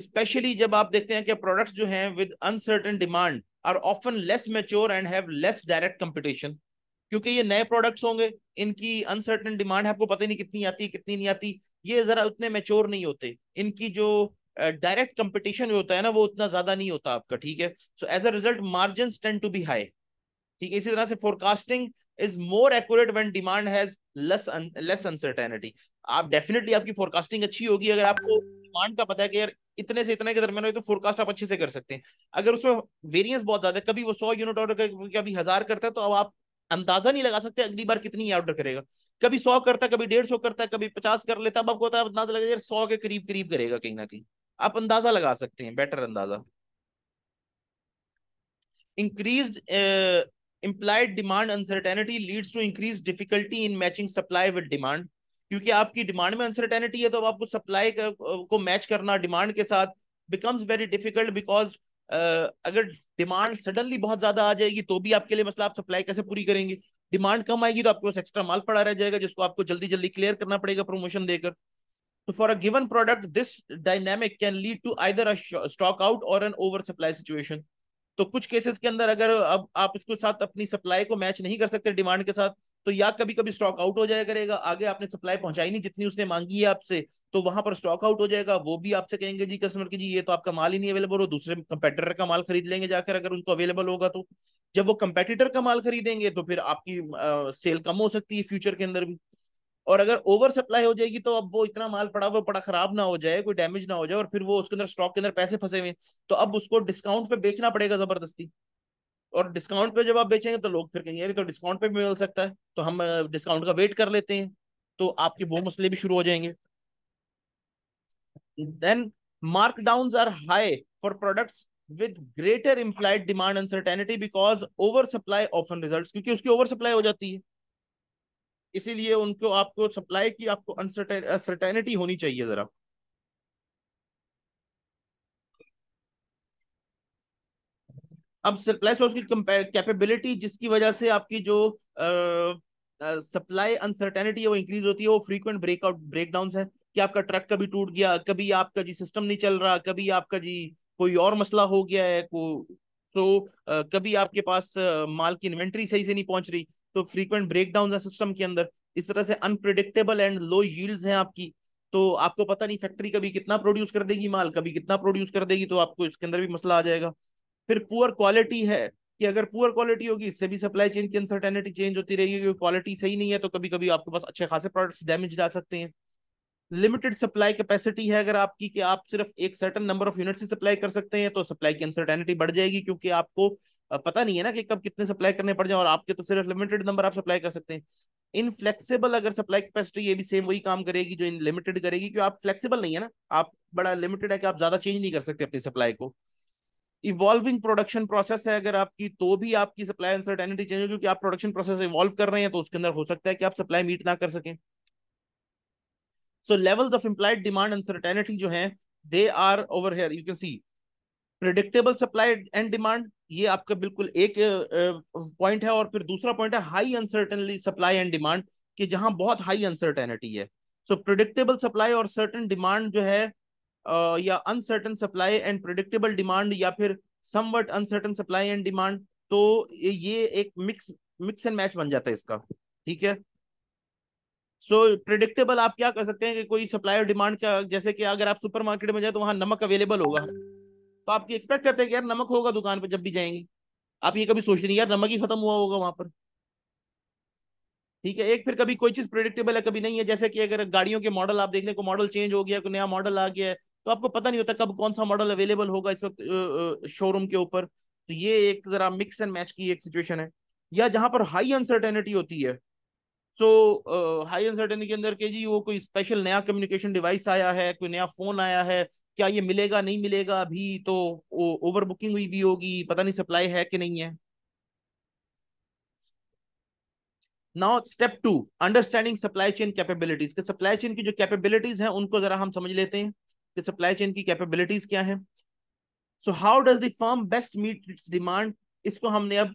स्पेशली जब आप देखते हैं कि प्रोडक्ट्स जो हैं with uncertain demand are often less mature and have less direct competition क्योंकि ये नए प्रोडक्ट्स होंगे इनकी अनसर्टेन डिमांड है आपको पता ही नहीं कितनी आती है कितनी नहीं आती ये जरा उतने मेच्योर नहीं होते इनकी जो डायरेक्ट कंपटीशन जो होता है ना वो उतना ज्यादा नहीं होता आपका ठीक है so as a result margin tend to be high ठीक है इसी तरह से forecasting is more accurate when demand has less less uncertainty आप डेफिनेटली आपकी फोरकास्टिंग अच्छी होगी अगर आपको डिमांड का पता है कि यार इतने से इतने के दरमियान हो तो फोरकास्ट आप अच्छे से कर सकते हैं अगर उसमें वेरियंस बहुत ज्यादा कभी वो सौ यूनिट ऑर्डर कभी हजार करता है तो अब आप अंदाजा नहीं लगा सकते अगली बार कितनी ऑर्डर करेगा कभी सौ करता है कभी डेढ़ सौ करता है कभी पचास कर लेता है अब आपको पता अंदाजा लगा यार सौ के करीब करीब करेगा कहीं ना कहीं आप अंदाजा लगा सकते हैं बेटर अंदाजा increase uh, implied demand uncertainty leads to increase difficulty in matching supply with demand क्योंकि आपकी डिमांड में अनसर्टेनिटी है तो आपको सप्लाई uh, को मैच करना डिमांड के साथ बिकम्स वेरी डिफिकल्ट बिकॉज अगर डिमांड सडनली बहुत ज्यादा आ जाएगी तो भी आपके लिए मसला आप सप्लाई कैसे पूरी करेंगे डिमांड कम आएगी तो आपके पास एक्स्ट्रा माल पड़ा रह जाएगा जिसको आपको जल्दी जल्दी क्लियर करना पड़ेगा प्रमोशन देकर So for a given product, this dynamic can lead to either a stock out or an oversupply situation. तो कुछ केसेस के अंदर अगर अब आप इसको साथ अपनी सप्लाई को मैच नहीं कर सकते डिमांड के साथ तो या कभी कभी स्टॉक आउट हो जाया करेगा आगे आपने सप्लाई पहुंचाई नहीं जितनी उसने मांगी है आपसे तो वहां पर स्टॉक आउट हो जाएगा वो भी आपसे कहेंगे जी कस्टमर की जी ये तो आपका माल ही नहीं अवेलेबल हो दूसरे कंपेटिटर का माल खरीद लेंगे जाकर अगर उनको अवेलेबल होगा तो जब वो कंपेटिटर का माल खरीदेंगे तो फिर आपकी आ, सेल कम हो सकती है फ्यूचर के अंदर भी और अगर ओवर सप्लाई हो जाएगी तो अब वो इतना माल पड़ा हुआ पड़ा खराब ना हो जाए कोई डैमेज ना हो जाए और फिर वो उसके अंदर स्टॉक के अंदर पैसे फंसे हुए तो अब उसको डिस्काउंट पे बेचना पड़ेगा जबरदस्ती और डिस्काउंट पे जब आप बेचेंगे तो लोग फिर कहेंगे तो डिस्काउंट पे भी मिल सकता है तो हम डिस्काउंट का वेट कर लेते हैं तो आपके वो मसले भी शुरू हो जाएंगे then markdowns are high for products with greater implied demand uncertainty because oversupply often results क्योंकि उसकी oversupply हो जाती है इसीलिए उनको आपको सप्लाई की आपको अनसर्टेनिटी होनी चाहिए जरा अब सप्लाई सोर्स की कैपेबिलिटी जिसकी वजह से आपकी जो सप्लाई अनसर्टेनिटी है वो इंक्रीज होती है वो फ्रीक्वेंट ब्रेकआउट ब्रेकडाउन है कि आपका ट्रक कभी टूट गया कभी आपका जी सिस्टम नहीं चल रहा कभी आपका जी कोई और मसला हो गया है को तो so, uh, कभी आपके पास uh, माल की इन्वेंट्री सही से नहीं पहुंच रही तो फ्रीक्वेंट ब्रेक डाउन है सिस्टम के अंदर इस तरह से अनप्रिडिक्टेबल एंड लो यील्ड्स हैं आपकी तो आपको पता नहीं फैक्ट्री कभी कितना प्रोड्यूस कर देगी माल कभी कितना प्रोड्यूस कर देगी तो आपको इसके अंदर भी मसला आ जाएगा फिर पुअर क्वालिटी है कि अगर पुअर क्वालिटी होगी इससे भी सप्लाई चेन की अनसर्टेनिटी चेंज होती रहेगी क्योंकि क्वालिटी सही नहीं है तो कभी कभी आपके पास अच्छे खासे प्रोडक्ट्स डैमेज डाल सकते हैं लिमिटेड सप्लाई कैपेसिटी है अगर आपकी कि आप सिर्फ एक सर्टन नंबर ऑफ यूनिट से सप्लाई कर सकते हैं तो सप्लाई की अनसर्टेनिटी बढ़ जाएगी क्योंकि आपको पता नहीं है ना कि कब कितने सप्लाई करने पड़ जाए और आपके तो सिर्फ लिमिटेड नंबर आप सप्लाई कर सकते हैं इनफ्लेक्सिबल अगर सप्लाई कैपेसिटी ये भी सेम वही काम करेगी जो इन लिमिटेड करेगी क्योंकि आप फ्लेक्सीबल नहीं है ना आप बड़ा लिमिटेड है कि आप ज्यादा चेंज नहीं कर सकते अपनी सप्लाई को इवॉल्विंग प्रोडक्शन प्रोसेस है अगर आपकी तो भी आपकी सप्लाई अनसर्टेनिटी चेंज हो क्योंकि आप प्रोडक्शन प्रोसेस इवॉल्व कर रहे हैं तो उसके अंदर हो सकता है कि आप सप्लाई मीट ना कर सकें so levels of implied demand uncertainty जो है they are over here you can see predictable supply and demand ये आपका बिल्कुल एक पॉइंट है और फिर दूसरा पॉइंट है high uncertainly supply and demand कि जहां बहुत हाई अनसर्टेनिटी है सो प्रिडिक्टेबल सप्लाई और सर्टन डिमांड जो है uh, या uncertain supply and predictable demand या फिर somewhat uncertain supply and demand तो ये एक मिक्स मिक्स एंड मैच बन जाता है इसका ठीक है सो so, प्रिडिक्टेबल आप क्या कर सकते हैं कि कोई सप्लाई और डिमांड का जैसे कि अगर आप सुपरमार्केट में जाए तो वहां नमक अवेलेबल होगा तो आपकी एक्सपेक्ट करते हैं कि यार नमक होगा दुकान पर जब भी जाएंगे आप ये कभी सोचते नहीं यार नमक ही खत्म हुआ होगा वहां पर ठीक है एक फिर कभी कोई चीज प्रेडिक्टेबल है कभी नहीं है जैसे कि अगर गाड़ियों के मॉडल आप देखने को मॉडल चेंज हो गया कोई नया मॉडल आ गया है तो आपको पता नहीं होता कब कौन सा मॉडल अवेलेबल होगा इस वक्त शोरूम के ऊपर तो ये एक जरा मिक्स एंड मैच की एक सिचुएशन है या जहां पर हाई अनसर्टेनिटी होती है सो हाई अनसर्टेनिटी के अंदर के जी वो कोई स्पेशल नया कम्युनिकेशन डिवाइस आया है कोई नया फोन आया है क्या ये मिलेगा नहीं मिलेगा अभी तो ओवर बुकिंग हुई भी होगी पता नहीं सप्लाई है कि नहीं है now step two understanding supply chain capabilities के सप्लाई चेन की जो कैपेबिलिटीज हैं उनको जरा हम समझ लेते हैं कि सप्लाई चेन की कैपेबिलिटीज क्या है so how does the firm best meet its demand इसको हमने अब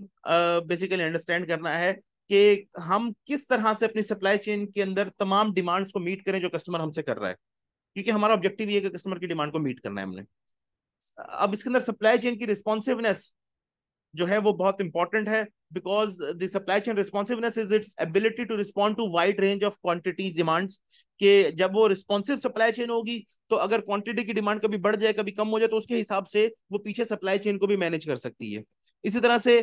बेसिकली uh, अंडरस्टैंड करना है कि हम किस तरह से अपनी सप्लाई चेन के अंदर तमाम डिमांड्स को मीट करें जो कस्टमर हमसे कर रहा है क्योंकि हमारा ऑब्जेक्टिव ये है कि कस्टमर की डिमांड को मीट करना है हमने अब इसके अंदर सप्लाई चेन की रिस्पॉन्सिवनेस जो है वो बहुत इंपॉर्टेंट है because the supply chain responsiveness is its ability to respond to wide range of quantity demands के जब वो रिस्पॉन्सिव सप्लाई चेन होगी तो अगर क्वांटिटी की डिमांड कभी बढ़ जाए कभी कम हो जाए तो उसके हिसाब से वो पीछे सप्लाई चेन को भी मैनेज कर सकती है इसी तरह से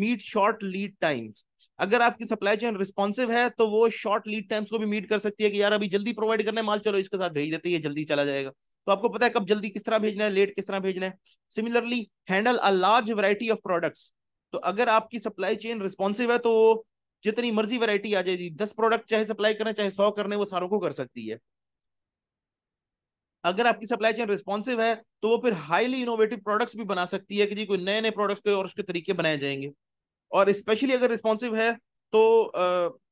मीट शॉर्ट लीड टाइम्स अगर आपकी सप्लाई चेन रिस्पॉन्सिव है तो वो शॉर्ट लीड टाइम्स को भी मीट कर सकती है कि यार अभी जल्दी प्रोवाइड करने माल चलो इसके साथ भेज देते हैं जल्दी चला जाएगा तो आपको पता है कब जल्दी किस तरह भेजना है लेट किस तरह भेजना है similarly handle a large variety of products तो अगर आपकी सप्लाई चेन रिस्पॉन्सिव है तो वो जितनी मर्जी वैरायटी आ जाएगी दस प्रोडक्ट चाहे सप्लाई करना चाहे सौ करने वो सारों को कर सकती है अगर आपकी सप्लाई चेन रिस्पॉन्सिव है तो वो फिर हाईली इनोवेटिव प्रोडक्ट्स भी बना सकती है कि जी कोई नए नए प्रोडक्ट्स के और उसके तरीके बनाए जाएंगे और स्पेशली अगर रिस्पॉन्सिव है तो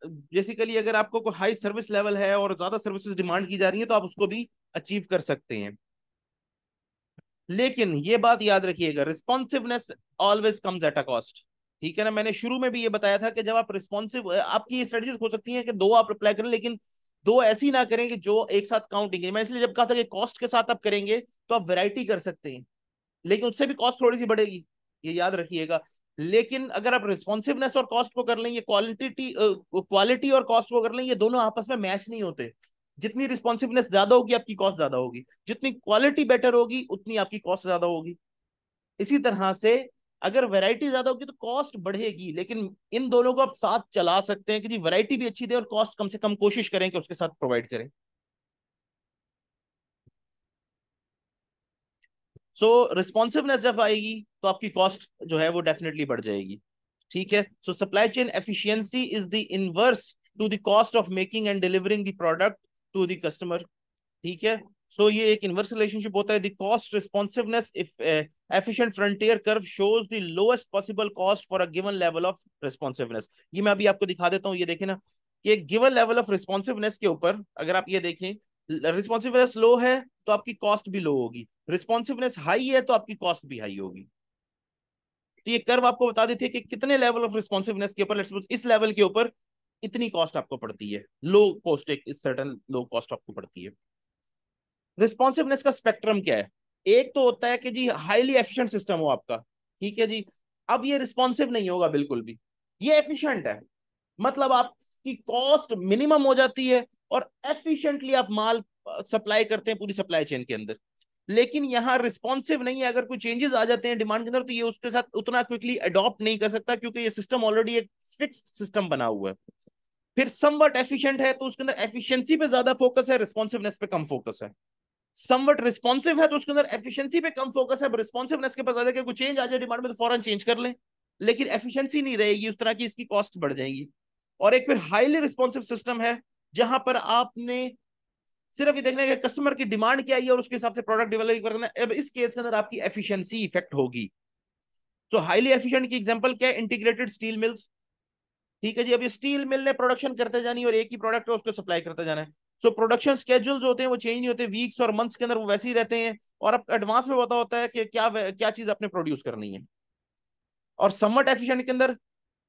बेसिकली अगर आपको कोई हाई सर्विस लेवल है और ज्यादा सर्विसेज डिमांड की जा रही है तो आप उसको भी अचीव कर सकते हैं लेकिन ये बात याद रखिएगा responsiveness always comes at a cost ठीक है ना मैंने शुरू में भी ये बताया था कि जब आप रिस्पॉन्सिव आपकी स्ट्रेटेजी हो सकती है कि दो आप अप्लाई करें लेकिन दो ऐसी ना करें कि जो एक साथ काउंटिंग मैं इसलिए जब कहा था कि कॉस्ट के साथ आप करेंगे तो आप वेराइटी कर सकते हैं लेकिन उससे भी कॉस्ट थोड़ी सी बढ़ेगी ये याद रखिएगा लेकिन अगर आप रिस्पॉन्सिवनेस और कॉस्ट को कर लें ये क्वालिटी क्वालिटी और कॉस्ट को कर लें ये दोनों आपस में मैच नहीं होते जितनी रिस्पॉन्सिवनेस ज्यादा होगी आपकी कॉस्ट ज्यादा होगी जितनी क्वालिटी बेटर होगी उतनी आपकी कॉस्ट ज्यादा होगी इसी तरह से अगर वैरायटी ज्यादा होगी तो कॉस्ट बढ़ेगी लेकिन इन दोनों को आप साथ चला सकते हैं कि जी वैरायटी भी अच्छी दे और कॉस्ट कम से कम कोशिश करें कि उसके साथ प्रोवाइड करें सो रिस्पॉन्सिवनेस जब आएगी तो आपकी कॉस्ट जो है वो डेफिनेटली बढ़ जाएगी ठीक है so supply chain efficiency is the inverse to the cost of making and delivering the product to the customer ठीक है सो so, ये एक इनवर्स रिलेशनशिप होता है the cost responsiveness if efficient frontier curve shows the lowest possible cost for a given level of responsiveness ये मैं अभी आपको दिखा देता हूँ ये देखें ना कि गिवन लेवल ऑफ रिस्पॉन्सिवनेस के ऊपर अगर आप ये देखें रिस्पॉन्सिवनेस लो है तो आपकी कॉस्ट भी लो होगी रिस्पॉन्सिवनेस हाई है तो आपकी कॉस्ट भी हाई होगी तो ये कर्व आपको बता देती है कि कितने लेवल ऑफ रिस्पॉन्सिवनेस के ऊपर इस लेवल के ऊपर इतनी कॉस्ट आपको पड़ती है लो कॉस्ट एक सर्टन लो कॉस्ट आपको पड़ती है रिस्पॉन्सिवनेस का स्पेक्ट्रम क्या है एक तो होता है कि जी हाईली एफिशिएंट सिस्टम हो आपका ठीक है जी अब ये रिस्पॉन्सिव नहीं होगा बिल्कुल भी ये एफिशिएंट है मतलब आपकी कॉस्ट मिनिमम हो जाती है और एफिशिएंटली आप माल सप्लाई करते हैं पूरी सप्लाई चेन के अंदर लेकिन यहाँ रिस्पॉन्सिव नहीं है अगर कोई चेंजेस आ जाते हैं डिमांड के अंदर तो ये उसके साथ उतना क्विकली अडॉप्ट नहीं कर सकता क्योंकि ये सिस्टम ऑलरेडी एक फिक्स सिस्टम बना हुआ है फिर समवट एफिशिएंट है तो उसके अंदर एफिशिएंसी पे ज्यादा फोकस है रिस्पॉन्सिवनेस पे कम फोकस है समवट रिस्पॉन्सिव है तो उसके अंदर एफिशिएंसी पे कम फोकस है रिस्पॉन्सिवनेस के पता है कोई चेंज आ जाए डिमांड में तो फॉरन चेंज कर लें लेकिन एफिशियंसी नहीं रहेगी उस तरह की इसकी कॉस्ट बढ़ जाएगी और एक फिर हाईली रिस्पॉन्सिव सिस्टम है जहां पर आपने सिर्फ ये देखने के कस्टमर की डिमांड क्या है और उसके हिसाब से प्रोडक्ट डेवलप करना अब इस केस के अंदर आपकी एफिशिएंसी इफेक्ट होगी सो हाईली एफिशिएंट की एग्जांपल क्या है इंटीग्रेटेड स्टील मिल्स ठीक है जी अब ये स्टील मिल ने प्रोडक्शन करते जानी और एक ही प्रोडक्ट है उसको सप्लाई करते जाना है सो प्रोडक्शन स्केड्यूल्स होते हैं वो चेंज नहीं होते वीक्स और मंथ्स के अंदर वो वैसे ही रहते हैं और अब एडवांस में पता होता है कि क्या क्या चीज आपने प्रोड्यूस करनी है और समट एफिशिएंट के अंदर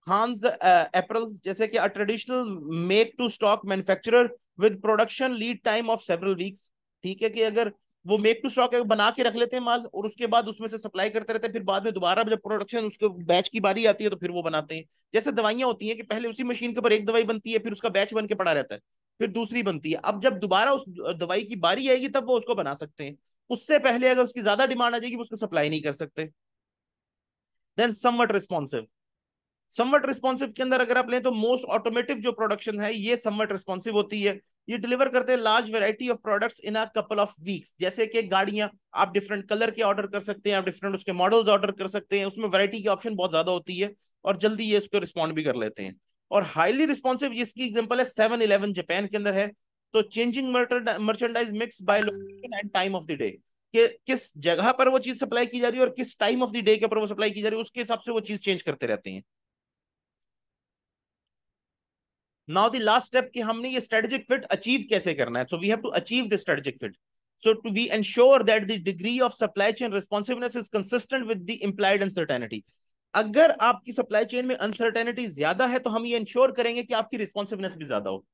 हांस अप्रैल uh, जैसे कि a traditional make to stock manufacturer with production lead time of several weeks ठीक है कि अगर वो मेक टू स्टॉक बना के रख लेते हैं माल और उसके बाद उसमें से सप्लाई करते रहते हैं फिर बाद में दोबारा जब प्रोडक्शन उसके बैच की बारी आती है तो फिर वो बनाते हैं जैसे दवाइयां होती हैं कि पहले उसी मशीन के ऊपर एक दवाई बनती है फिर उसका बैच बन के पड़ा रहता है फिर दूसरी बनती है अब जब दोबारा उस दवाई की बारी आएगी तब वो उसको बना सकते हैं उससे पहले अगर उसकी ज्यादा डिमांड आ जाएगी वो उसको सप्लाई नहीं कर सकते then somewhat responsive somewhat responsive के अंदर अगर आप लें तो मोस्ट ऑटोमेटिव जो प्रोडक्शन है ये समवट रिस्पॉन्सिव होती है ये डिलीवर करते हैं large variety of products in a couple of weeks जैसे कि गाड़ियां आप डिफरेंट कलर के ऑर्डर कर सकते हैं आप डिफरेंट उसके मॉडल्स ऑर्डर कर सकते हैं उसमें वैरायटी की ऑप्शन बहुत ज्यादा होती है और जल्दी ये उसको रिस्पॉन्ड भी कर लेते हैं और हाईली रिस्पॉन्सिव जिसकी एग्जाम्पल है सेवन इलेवन जापान के अंदर है तो changing merchandise mix by location and time of the day कि किस जगह पर वो चीज सप्लाई की जा रही है और किस टाइम ऑफ द डे के ऊपर वो सप्लाई की जा रही है उसके हिसाब से वो चीज चेंज करते रहते हैं नाउ द लास्ट स्टेप कि हमने ये स्ट्रेटेजिक फिट अचीव कैसे करना है so we have to achieve the strategic fit so to we ensure that the degree of supply chain responsiveness is consistent with the implied uncertainty अगर आपकी supply chain में uncertainty ज्यादा है तो हम ये इंश्योर करेंगे कि आपकी रिस्पॉन्सिवनेस भी ज्यादा हो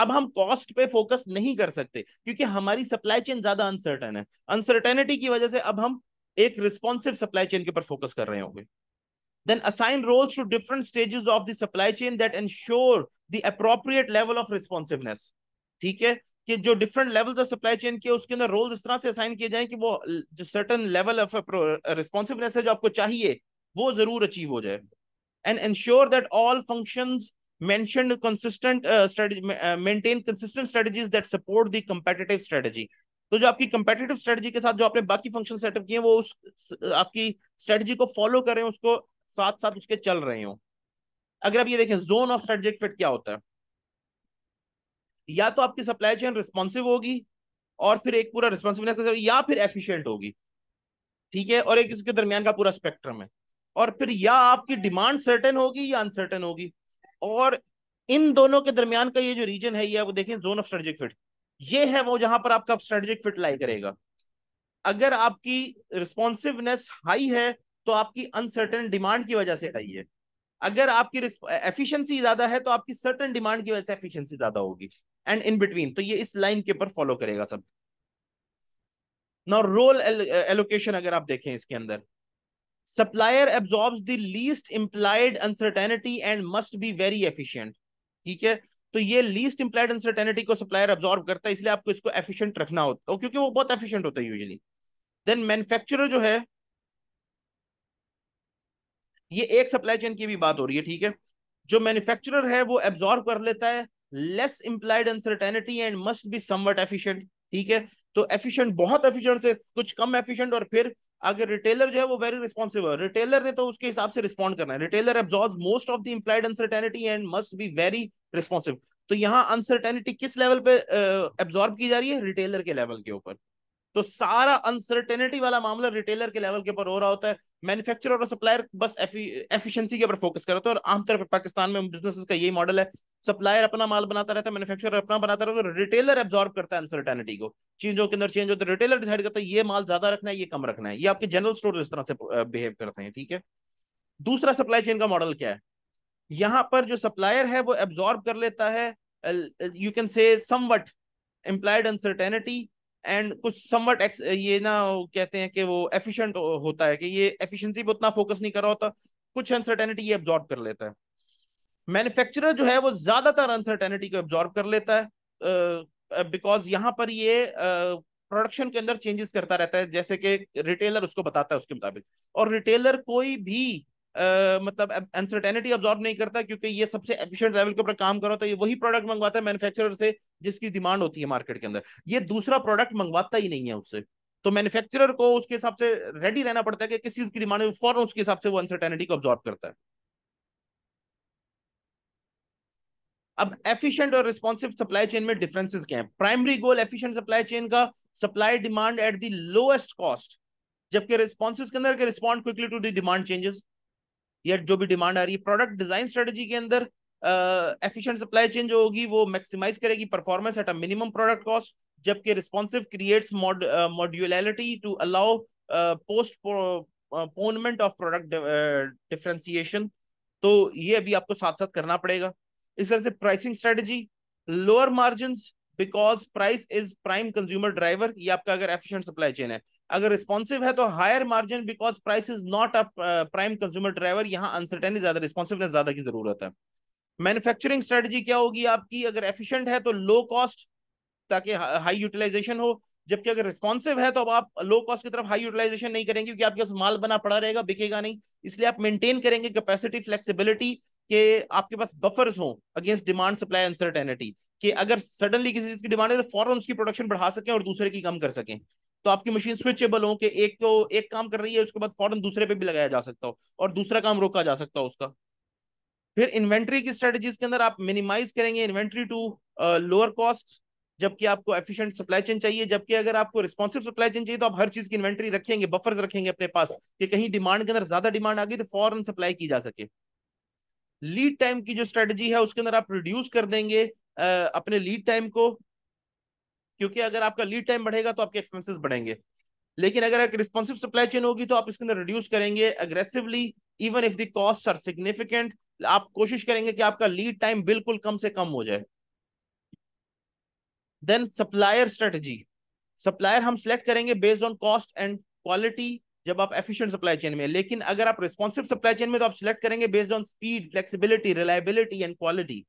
अब हम कॉस्ट पे फोकस नहीं कर सकते क्योंकि हमारी सप्लाई चेन ज्यादा अनसर्टेन है अनसर्टेनिटी की वजह से अब हम एक रिस्पॉन्सिव सप्लाई चेन के ऊपर फोकस कर रहे होंगे then assign roles to different stages of the supply chain that ensure the appropriate level of responsiveness ठीक है कि जो different levels of supply chain के उसके अंदर roles इस तरह से assign किए जाएं कि वो जो certain level of responsiveness है जो आपको चाहिए वो जरूर achieve हो जाए and ensure that all functions mentioned consistent uh, strategy uh, maintain consistent strategies that support the competitive strategy तो जो आपकी कंपेटिटिव स्ट्रेटजी के साथ जो आपने बाकी फंक्शन सेटअप किए वो उस आपकी स्ट्रेटजी को फॉलो करें उसको साथ साथ उसके चल रहे हो अगर आप ये देखें जोन ऑफ स्ट्रेटेजिक फिट क्या होता है या तो आपकी सप्लाई चेन रिस्पॉन्सिव होगी और फिर एक पूरा रिस्पॉन्सिवनेस या फिर एफिशियंट होगी ठीक है और एक इसके दरमियान का पूरा स्पेक्ट्रम है और फिर या आपकी डिमांड सर्टेन होगी या अनसर्टेन होगी और इन दोनों के दरमियान का ये जो रीजन है ये आप देखें जोन ऑफ स्ट्रेटेजिक फिट ये है वो जहां पर आपका स्ट्रेटेजिक फिट लाई करेगा अगर आपकी रिस्पॉन्सिवनेस हाई है तो आपकी अनसर्टन डिमांड की वजह से आई है अगर आपकी एफिशिएंसी ज्यादा है तो आपकी सर्टन डिमांड की वजह से एफिशिएंसी ज्यादा होगी एंड इन बिटवीन तो ये इस लाइन के ऊपर फॉलो करेगा सब नाउ रोल एलोकेशन अगर आप देखें इसके अंदर supplier absorbs the least implied uncertainty and must be very efficient ठीक है तो ये लीस्ट इम्प्लाइड अनसर्टेनिटी को सप्लायर एब्जॉर्ब करता है इसलिए आपको इसको एफिशियंट रखना होता है क्योंकि वो बहुत एफिशियंट होता है यूजली देन मैन्युफैक्चरर जो है ये एक सप्लाई चेन की भी बात हो रही है ठीक है जो मैन्युफैक्चरर है वो एब्जॉर्व कर लेता है less implied uncertainty and must be somewhat efficient ठीक है तो एफिशिएंट बहुत एफिशिएंट से कुछ कम एफिशिएंट और फिर अगर रिटेलर जो है वो वेरी रिस्पॉन्सिबल रिटेलर ने तो उसके हिसाब से रिस्पॉन्ड करना है retailer absorb most of the implied uncertainty and must be very responsive तो यहाँ अनसर्टेनिटी किस लेवल पे एब्जॉर्ब की जा रही है रिटेलर के लेवल के ऊपर तो सारा अनसर्टेनिटी वाला मामला रिटेलर के लेवल के ऊपर हो रहा होता है मैन्युफैक्चरर और सप्लायर बस एफिशिएंसी के ऊपर फोकस रहे है और आमतौर पर पाकिस्तान में बिजनेस का यही मॉडल है सप्लायर अपना माल बनाता रहता है मैन्युफैक्चरर अपना बनाता रहता है तो रिटेलर एब्जॉर्ब करता है अनसर्टेनिटी को चीजों के अंदर चेंज होता है रिटेलर डिसाइड करता है ये माल ज्यादा रखना है ये कम रखना है ये आपके जनरल स्टोर इस तरह से बिहेव करते हैं ठीक है दूसरा सप्लाई चेन का मॉडल क्या है यहाँ पर जो सप्लायर है वो एब्जॉर्ब कर लेता है you can say somewhat implied uncertainty and कुछ समवट ये ना कहते हैं कि वो एफिशिएंट होता है कि ये एफिशिएंसी पे उतना फोकस नहीं कर रहा होता कुछ अनसर्टेनिटी ये एब्जॉर्ब कर लेता है मैन्युफैक्चरर जो है वो ज्यादातर अनसर्टेनिटी को एब्जॉर्ब कर लेता है बिकॉज uh, यहाँ पर ये प्रोडक्शन uh, के अंदर चेंजेस करता रहता है जैसे कि रिटेलर उसको बताता है उसके मुताबिक और रिटेलर कोई भी मतलब अनसर्टेनिटी ऑब्जॉर्व नहीं करता क्योंकि ये सबसे एफिशिएंट लेवल के ऊपर काम करो तो ये वही प्रोडक्ट मंगवाता है मैन्युफैक्चरर से जिसकी डिमांड होती है मार्केट के अंदर ये दूसरा प्रोडक्ट मंगवाता ही नहीं है उससे तो मैन्युफैक्चरर को उसके हिसाब से रेडी रहना पड़ता है कि किस चीज की डिमांड है फौरन उसके हिसाब से वो अनसर्टेनिटी को ऑब्जॉर्व करता है अब एफिशिएंट और रिस्पॉन्सिव सप्लाई चेन में डिफरेंसेस क्या है primary goal efficient supply chain का supply demand at the lowest cost जबकि रिस्पॉन्सिव के अंदर respond quickly to the demand changes या जो भी डिमांड आ रही है प्रोडक्ट डिजाइन स्ट्रेटेजी के अंदर एफिशिएंट सप्लाई चेन जो होगी वो मैक्सिमाइज करेगी performance at a minimum product cost जबकि responsive creates modularity to allow postponement of product differentiation तो ये अभी आपको साथ साथ करना पड़ेगा इस तरह से pricing strategy lower margin because price is prime consumer driver ये आपका अगर एफिशिएंट सप्लाई चेन है अगर रिस्पॉन्सिव है तो higher margin because price is not a prime consumer driver यहाँ अनसर्टेनिटी ज्यादा रिस्पॉन्सिवनेस ज्यादा की जरूरत है मैन्युफैक्चरिंग स्ट्रेटजी क्या होगी आपकी अगर एफिशिएंट है तो लो कॉस्ट ताकि हाई यूटिलाइजेशन हो जबकि अगर रिस्पॉन्सिव है तो अब आप लो कॉस्ट की तरफ हाई यूटिलाइजेशन नहीं करेंगे क्योंकि आपके पास माल बना पड़ा रहेगा बिकेगा नहीं इसलिए आप मेंटेन करेंगे कैपेसिटी फ्लेक्सिबिलिटी के आपके पास बफर्स हो अगेंस्ट डिमांड सप्लाई अनसर्टेनिटी कि अगर सडनली किसी चीज की डिमांड है तो फौरन उसकी प्रोडक्शन बढ़ा सकें और दूसरे की कम कर सकें तो आपकी मशीन स्विचेबल हो कि एक को तो एक काम कर रही है उसके बाद फॉरन दूसरे पे भी लगाया जा सकता हो और दूसरा काम रोका जा सकता हो उसका फिर इन्वेंट्री की स्ट्रेटेजीज के अंदर आप मिनिमाइज करेंगे इन्वेंट्री टू लोअर कॉस्ट जबकि आपको एफिशिएंट सप्लाई चेन चाहिए जबकि अगर आपको रिस्पॉन्सिव सप्लाई चेन चाहिए तो आप हर चीज की इन्वेंट्री रखेंगे बफर्स रखेंगे अपने पास कि कहीं डिमांड के अंदर ज्यादा डिमांड आ गई तो फॉरन सप्लाई की जा सके लीड टाइम की जो स्ट्रेटजी है उसके अंदर आप रिड्यूस कर देंगे अपने लीड टाइम को क्योंकि अगर आपका लीड टाइम बढ़ेगा तो आपके एक्सपेंसिस बढ़ेंगे लेकिन अगर एक रिस्पॉन्सिव सप्लाई चेन होगी तो आप इसके अंदर रिड्यूस करेंगे aggressively even if the cost are significant आप कोशिश करेंगे कि आपका लीड टाइम बिल्कुल कम से कम हो जाए देन सप्लायर स्ट्रेटजी सप्लायर हम सिलेक्ट करेंगे based on cost and quality जब आप एफिशिएंट सप्लाई चेन में लेकिन अगर आप रिस्पॉन्सिव सप्लाई चेन में तो आप सिलेक्ट करेंगे based on speed flexibility reliability and quality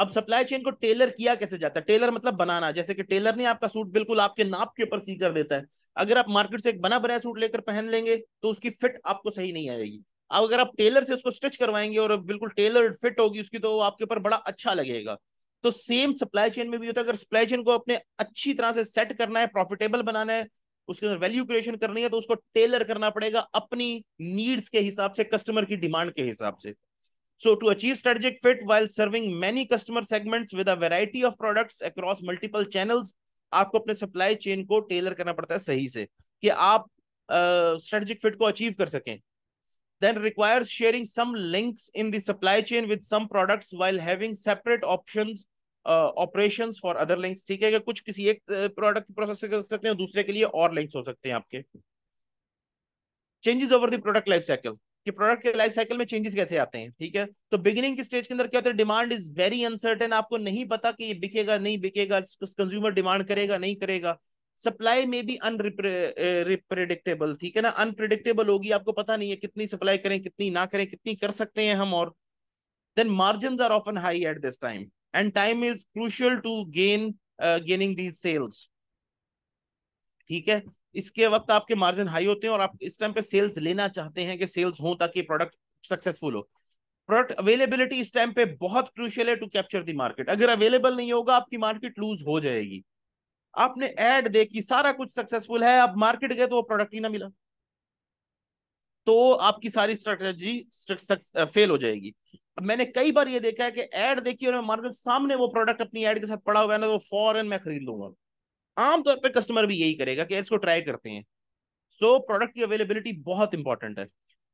अब सप्लाई चेन को टेलर किया कैसे जाता है टेलर मतलब बनाना जैसे कि टेलर ने आपका सूट बिल्कुल आपके नाप के ऊपर सी कर देता है अगर आप मार्केट से एक बना बनाया सूट लेकर पहन लेंगे तो उसकी फिट आपको सही नहीं आएगी अब अगर आप टेलर से उसको स्टिच करवाएंगे और बिल्कुल टेलर फिट होगी उसकी तो आपके ऊपर बड़ा अच्छा लगेगा तो सेम सप्लाई चेन में भी होता है अगर सप्लाई चेन को अपने अच्छी तरह से सेट करना है प्रॉफिटेबल बनाना है उसके अंदर वैल्यू क्रिएशन करनी है तो उसको टेलर करना पड़ेगा अपनी नीड्स के हिसाब से कस्टमर की डिमांड के हिसाब से So to achieve strategic fit while serving many customer segments with a variety of products across multiple channels, आपको अपने सप्लाई चेन को टेलर करना पड़ता है सही से कि आप स्ट्रेटेजिक uh, फिट को अचीव कर सकें then requires sharing some links in the supply chain with some products while having separate options operations for other links ठीक है कि कुछ किसी एक प्रोडक्ट की प्रोसेस कर सकते हैं दूसरे के लिए और लिंक्स हो सकते हैं आपके changes over the product life cycle कि प्रोडक्ट के लाइफ साइकिल में चेंजेस कैसे आते हैं ठीक है तो बिगिनिंग की स्टेज के अंदर क्या होता है डिमांड इज वेरी अनसर्टेन आपको नहीं पता कि ये बिकेगा नहीं बिकेगा कंज्यूमर डिमांड करेगा नहीं करेगा सप्लाई में भी अनप्रिडिक्टेबल ठीक है ना अनप्रिडिक्टेबल होगी आपको पता नहीं है कितनी सप्लाई करें कितनी ना करें कितनी कर सकते हैं हम और then margin are often high at this time and time is crucial to gain gaining these sales ठीक है इसके वक्त आपके मार्जिन हाई होते हैं और आप इस टाइम पे सेल्स लेना चाहते हैं कि सेल्स हो ताकि प्रोडक्ट सक्सेसफुल हो प्रोडक्ट अवेलेबिलिटी इस टाइम पे बहुत क्रूशियल है टू कैप्चर दी मार्केट अगर अवेलेबल नहीं होगा आपकी मार्केट लूज हो जाएगी आपने एड देखी सारा कुछ सक्सेसफुल है आप मार्केट गए तो वो प्रोडक्ट ही ना मिला तो आपकी सारी स्ट्रेटजी फेल हो जाएगी अब मैंने कई बार ये देखा है कि एड देखी और मार्केट सामने वो प्रोडक्ट अपनी एड के साथ पड़ा हुआ है ना तो फॉरन मैं खरीद लूंगा आमतौर पर कस्टमर भी यही करेगा कि इसको ट्राई करते हैं सो प्रोडक्ट की अवेलेबिलिटी बहुत इंपॉर्टेंट है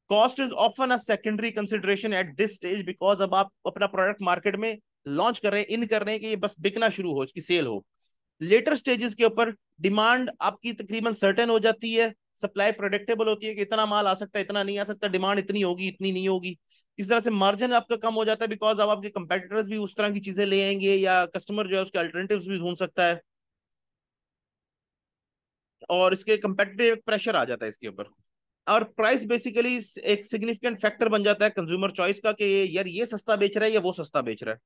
cost is often a secondary consideration at this stage because अब आप अपना प्रोडक्ट मार्केट में लॉन्च कर रहे हैं इन कर रहे हैं कि ये बस बिकना शुरू हो इसकी सेल हो लेटर स्टेजेस के ऊपर डिमांड आपकी तकरीबन सर्टेन हो जाती है सप्लाई प्रोडिक्टेबल होती है कि इतना माल आ सकता है इतना नहीं आ सकता डिमांड इतनी होगी इतनी नहीं होगी इस तरह से मार्जिन आपका कम हो जाता है बिकॉज अब आपके कंपेटिटर्स भी उस तरह की चीजें ले आएंगे या कस्टमर जो है उसके अल्टरनेटिव भी ढूंढ सकता है और इसके कंपेटिटिव प्रेशर आ जाता है इसके ऊपर और प्राइस बेसिकली एक सिग्निफिकेंट फैक्टर बन जाता है कंज्यूमर चॉइस का कि यार ये सस्ता बेच रहा है या वो सस्ता बेच रहा है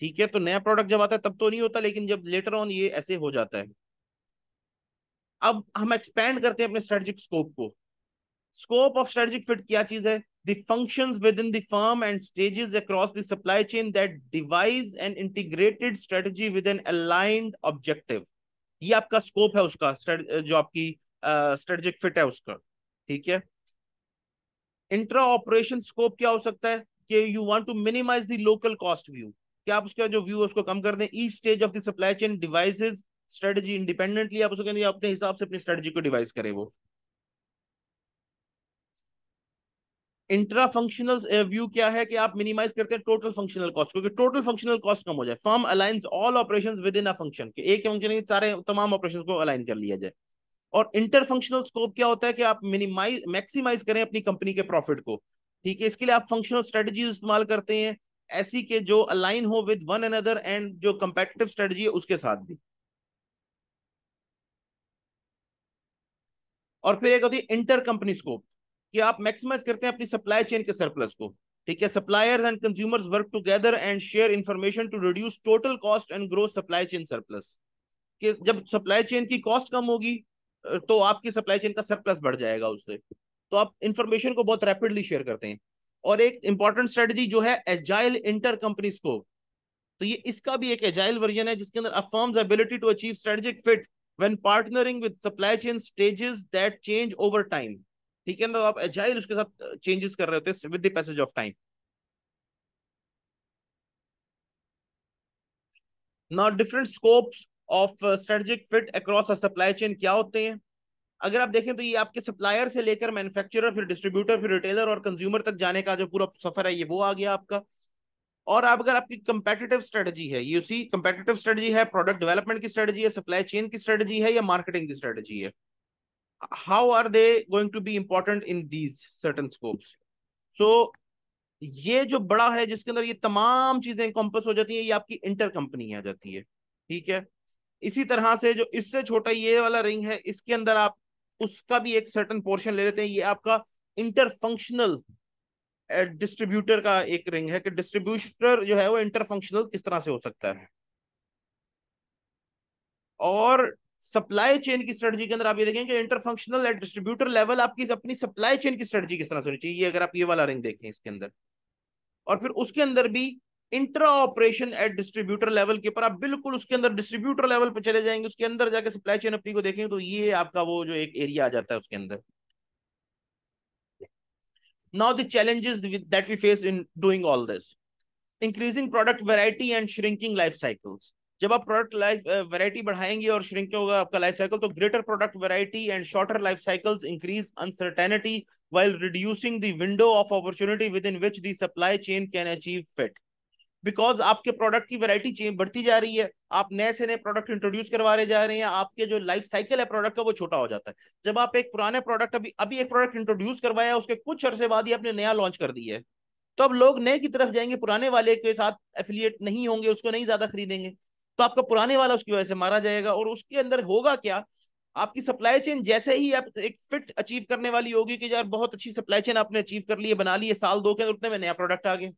ठीक है तो नया प्रोडक्ट जब आता है तब तो नहीं होता लेकिन जब लेटर ऑन ये ऐसे हो जाता है अब हम एक्सपेंड करते हैं अपने स्ट्रेटेजिक स्कोप को स्कोप ऑफ स्ट्रेटेजिक फिट क्या चीज है the within the firm and stages across the supply chain that devise an integrated strategy with an aligned objective ये आपका स्कोप है उसका जो आपकी स्ट्रेटेजिक फिट है उसका ठीक है इंट्रा ऑपरेशन स्कोप क्या हो सकता है कि you want to minimise the local cost view क्या आप उसका जो व्यू उसको कम कर दें each stage of the supply chain devises strategy independently आप उसको अपने हिसाब से अपनी स्ट्रेटजी को डिवाइस करें वो इंट्रा फंक्शनल व्यू क्या है कि आप मिनिमाइज करते हैं टोटल फंक्शनल कॉस्ट क्योंकि टोटल फंक्शनल कॉस्ट कम हो जाए firm aligns all operation within a function कि एक फंक्शन के सारे तमाम ऑपरेशन को अलाइन कर लिया जाए और इंटर फंक्शनल स्कोप क्या होता है कि आप मिनिमाइज मैक्सिमाइज करें अपनी कंपनी के प्रॉफिट को ठीक है इसके लिए आप फंक्शनल स्ट्रेटजी इस्तेमाल करते हैं ऐसी के जो अलाइन हो विद वन अनदर एंड जो कंपेटिटिव स्ट्रेटजी है उसके साथ भी और फिर एक होती है इंटर कंपनी स्कोप कि आप मैक्सिमाइज करते हैं अपनी सप्लाई चेन के सरप्लस को ठीक है suppliers and consumers work together and share information to reduce total cost and grow supply chain surplus कि जब सप्लाई चेन की कॉस्ट कम होगी तो आपकी सप्लाई चेन का सरप्लस बढ़ जाएगा उससे तो आप इंफॉर्मेशन को बहुत रैपिडली शेयर करते हैं और एक इंपॉर्टेंट स्ट्रेटजी जो है एजाइल इंटर कंपनी स्कोप तो ये इसका भी एक एजाइल वर्जन है जिसके अंदर a firm's ability to achieve strategic fit when partnering with supply chain stages that change over time ठीक है तो आप एजाइल उसके साथ चेंजेस कर रहे होते हैं with the passage of time now different scopes of strategic fit across a supply chain क्या होते हैं अगर आप देखें तो ये आपके सप्लायर से लेकर मैन्युफैक्चरर फिर डिस्ट्रीब्यूटर फिर रिटेलर और कंज्यूमर तक जाने का जो पूरा सफर है ये वो आ गया आपका और आप अगर आपकी कंपेटिटिव स्ट्रेटजी है यू सी कंपेटिटिव स्ट्रेटजी है प्रोडक्ट डेवलपमेंट की स्ट्रेटजी है सप्लाई चेन की स्ट्रेटजी है या मार्केटिंग की स्ट्रेटजी है how are they going to be important in these certain scopes? So ये जो बड़ा है जिसके अंदर ये तमाम चीजें कॉम्पस हो जाती है ये आपकी इंटर कंपनी आ जाती है ठीक है इसी तरह से जो इससे छोटा ये वाला रिंग है इसके अंदर आप उसका भी एक सर्टन पोर्शन ले लेते हैं ये आपका इंटरफंक्शनल डिस्ट्रीब्यूटर का एक रिंग है कि डिस्ट्रीब्यूटर जो है वो इंटरफंक्शनल किस तरह से हो सकता है और सप्लाई चेन की स्ट्रेटजी के अंदर आप ये देखेंगे इंटरफंक्शनल एट डिस्ट्रीब्यूटर लेवल आपकी अपनी सप्लाई चेन की स्ट्रेटजी किस तरह से होनी चाहिए अगर आप ये वाला रिंग देखें इसके अंदर और फिर उसके अंदर भी intra operation at distributor level के ऊपर आप बिल्कुल उसके अंदर डिस्ट्रीब्यूटर लेवल पर चले जाएंगे उसके अंदर जाकर सप्लाई चेन अपनी को देखेंगे तो ये आपका वो जो एक एरिया आ जाता है उसके अंदर now the challenges that we face in doing all this increasing product variety and shrinking life cycles जब आप प्रोडक्ट लाइफ वैरायटी बढ़ाएंगे और श्रिंक होगा आपका लाइफ साइकिल तो greater product variety and shorter life cycles increase uncertainty reducing reducing window of opportunity within which the supply chain can achieve fit because आपके product की variety chain बढ़ती जा रही है आप नए से नए प्रोडक्ट इंट्रोड्यूस करवा रहे जा रहे हैं आपके जो लाइफ साइकिल है प्रोडक्ट का वो छोटा हो जाता है जब आप एक पुराने प्रोडक्ट अभी अभी एक प्रोडक्ट इंट्रोड्यूस करवाया उसके कुछ अरसे बाद ही आपने नया लॉन्च कर दिया है तो अब लोग नए की तरफ जाएंगे पुराने वाले के साथ एफिलिएट नहीं होंगे उसको नहीं ज्यादा खरीदेंगे तो आपका पुराने वाला उसकी वजह से मारा जाएगा और उसके अंदर होगा क्या आपकी सप्लाई चेन जैसे ही आप एक फिट अचीव करने वाली होगी कि यार बहुत अच्छी सप्लाई चेन आपने अचीव कर ली है बना ली है साल दो के अंदर उतने में नया प्रोडक्ट आ गया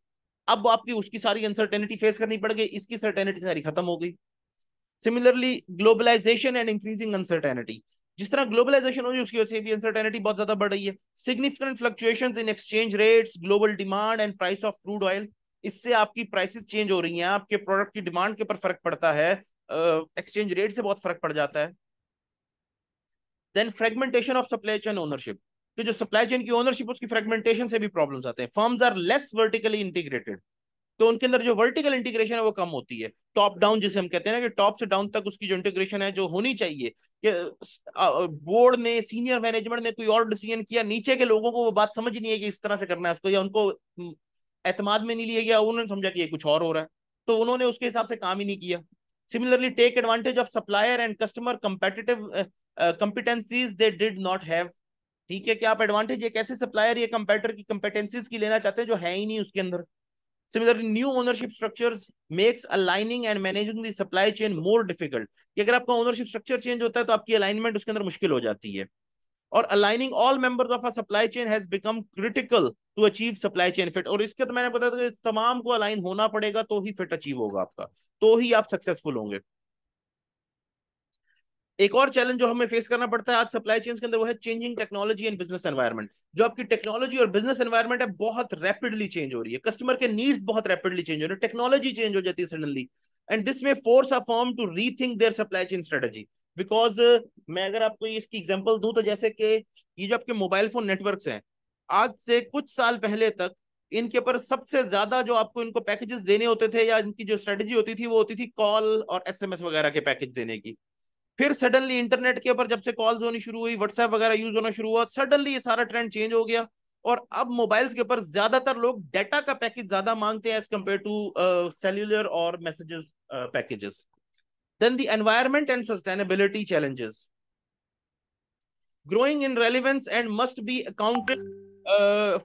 अब आपकी उसकी सारी अनसर्टेनिटी फेस करनी पड़ गई इसकी सर्टेनिटी सारी खत्म हो गई similarly globalisation and increasing uncertainty जिस तरह ग्लोबलाइजेशन हो रही है उसकी वजह से भी अनसर्टेनिटी बहुत ज्यादा बढ़ रही है significant fluctuation in exchange rates global demand and price of crude oil इससे आपकी प्राइसेस चेंज हो रही हैं आपके प्रोडक्ट की डिमांड के ऊपर फर्क पड़ता है एक्सचेंज uh, रेट से बहुत फर्क पड़ जाता है then fragmentation of supply chain ownership कि जो सप्लाई चेन की ओनरशिप उसकी फ्रेगमेंटेशन से भी प्रॉब्लम्स आते हैं firms are less vertically integrated तो उनके अंदर जो वर्टिकल इंटीग्रेशन है वो कम होती है टॉप डाउन जिसे हम कहते हैं ना कि टॉप से डाउन तक उसकी जो इंटीग्रेशन है जो होनी चाहिए कि बोर्ड ने सीनियर मैनेजमेंट ने कोई और डिसीजन किया नीचे के लोगों को वो बात समझ नहीं है कि इस तरह से करना है उसको या उनको एतमाद में नहीं लिया गया उन्होंने समझा कि ये कुछ और हो रहा है तो उन्होंने उसके हिसाब से काम ही नहीं किया similarly take advantage of supplier and customer competitive competencies they did not have ठीक है कि आप एडवांटेज एक ऐसे सप्लायर या कंपेटर की कंपेटेंसीज की लेना चाहते हैं जो है ही नहीं उसके अंदर similarly new ownership structure makes aligning and managing the supply chain more difficult कि अगर आपका ओनरशिप स्ट्रक्चर चेंज होता है तो आपकी अलाइनमेंट उसके अंदर मुश्किल हो जाती है और aligning all members of a supply chain has become critical to achieve supply chain fit और इसके तो मैंने बताया था इस तमाम को अलाइन होना पड़ेगा तो ही फिट अचीव होगा आपका तो ही आप सक्सेसफुल होंगे एक और चैलेंज जो हमें फेस करना पड़ता है आज सप्लाई चेन के अंदर वो है changing technology and business environment जो आपकी टेक्नोलॉजी और बिजनेस एनवायरनमेंट है बहुत रैपिडली चेंज हो रही है कस्टमर के नीड्स बहुत रैपिडली चेंज हो रही है टेक्नोलॉजी चेंज हो जाती है suddenly and this may force a firm to rethink their supply chain strategy because मैं अगर आपको इसकी एग्जाम्पल दू तो जैसे कि ये जो आपके मोबाइल फोन नेटवर्क हैं आज से कुछ साल पहले तक इनके ऊपर सबसे ज्यादा जो आपको इनको पैकेजेस देने होते थे या इनकी जो स्ट्रेटेजी होती थी वो होती थी कॉल और एसएमएस वगैरह के पैकेज देने की फिर सडनली इंटरनेट के ऊपर जब से कॉल्स होनी शुरू हुई व्हाट्सएप वगैरह यूज होना शुरू हुआ सडनली ये सारा ट्रेंड चेंज हो गया और अब मोबाइल्स के ऊपर ज्यादातर लोग डेटा का पैकेज ज्यादा मांगते हैं एज कम्पेयर टू सेल्यूलर और messages packages then the environment and sustainability challenges growing in relevance and must be accounted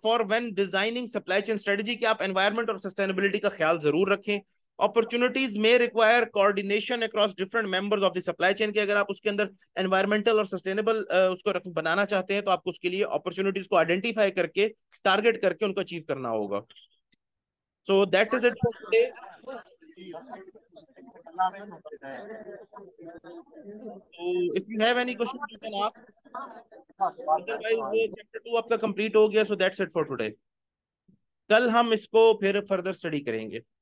for when designing supply chain strategy की आप एनवायरमेंट और सस्टेनेबिलिटी का ख्याल जरूर रखें opportunities may require coordination across different members of the supply chain के अगर आप उसके अंदर एनवायरमेंटल और सस्टेनेबल uh, उसको रख, बनाना चाहते हैं तो आपको उसके लिए अपॉर्चुनिटीज को आइडेंटिफाई करके टारगेट करके उनको अचीव करना होगा so that is it for today तो if you have any question you can ask otherwise वो चैप्टर 2 आपका कंप्लीट हो गया so that's it for today कल हम इसको फिर फर्दर स्टडी करेंगे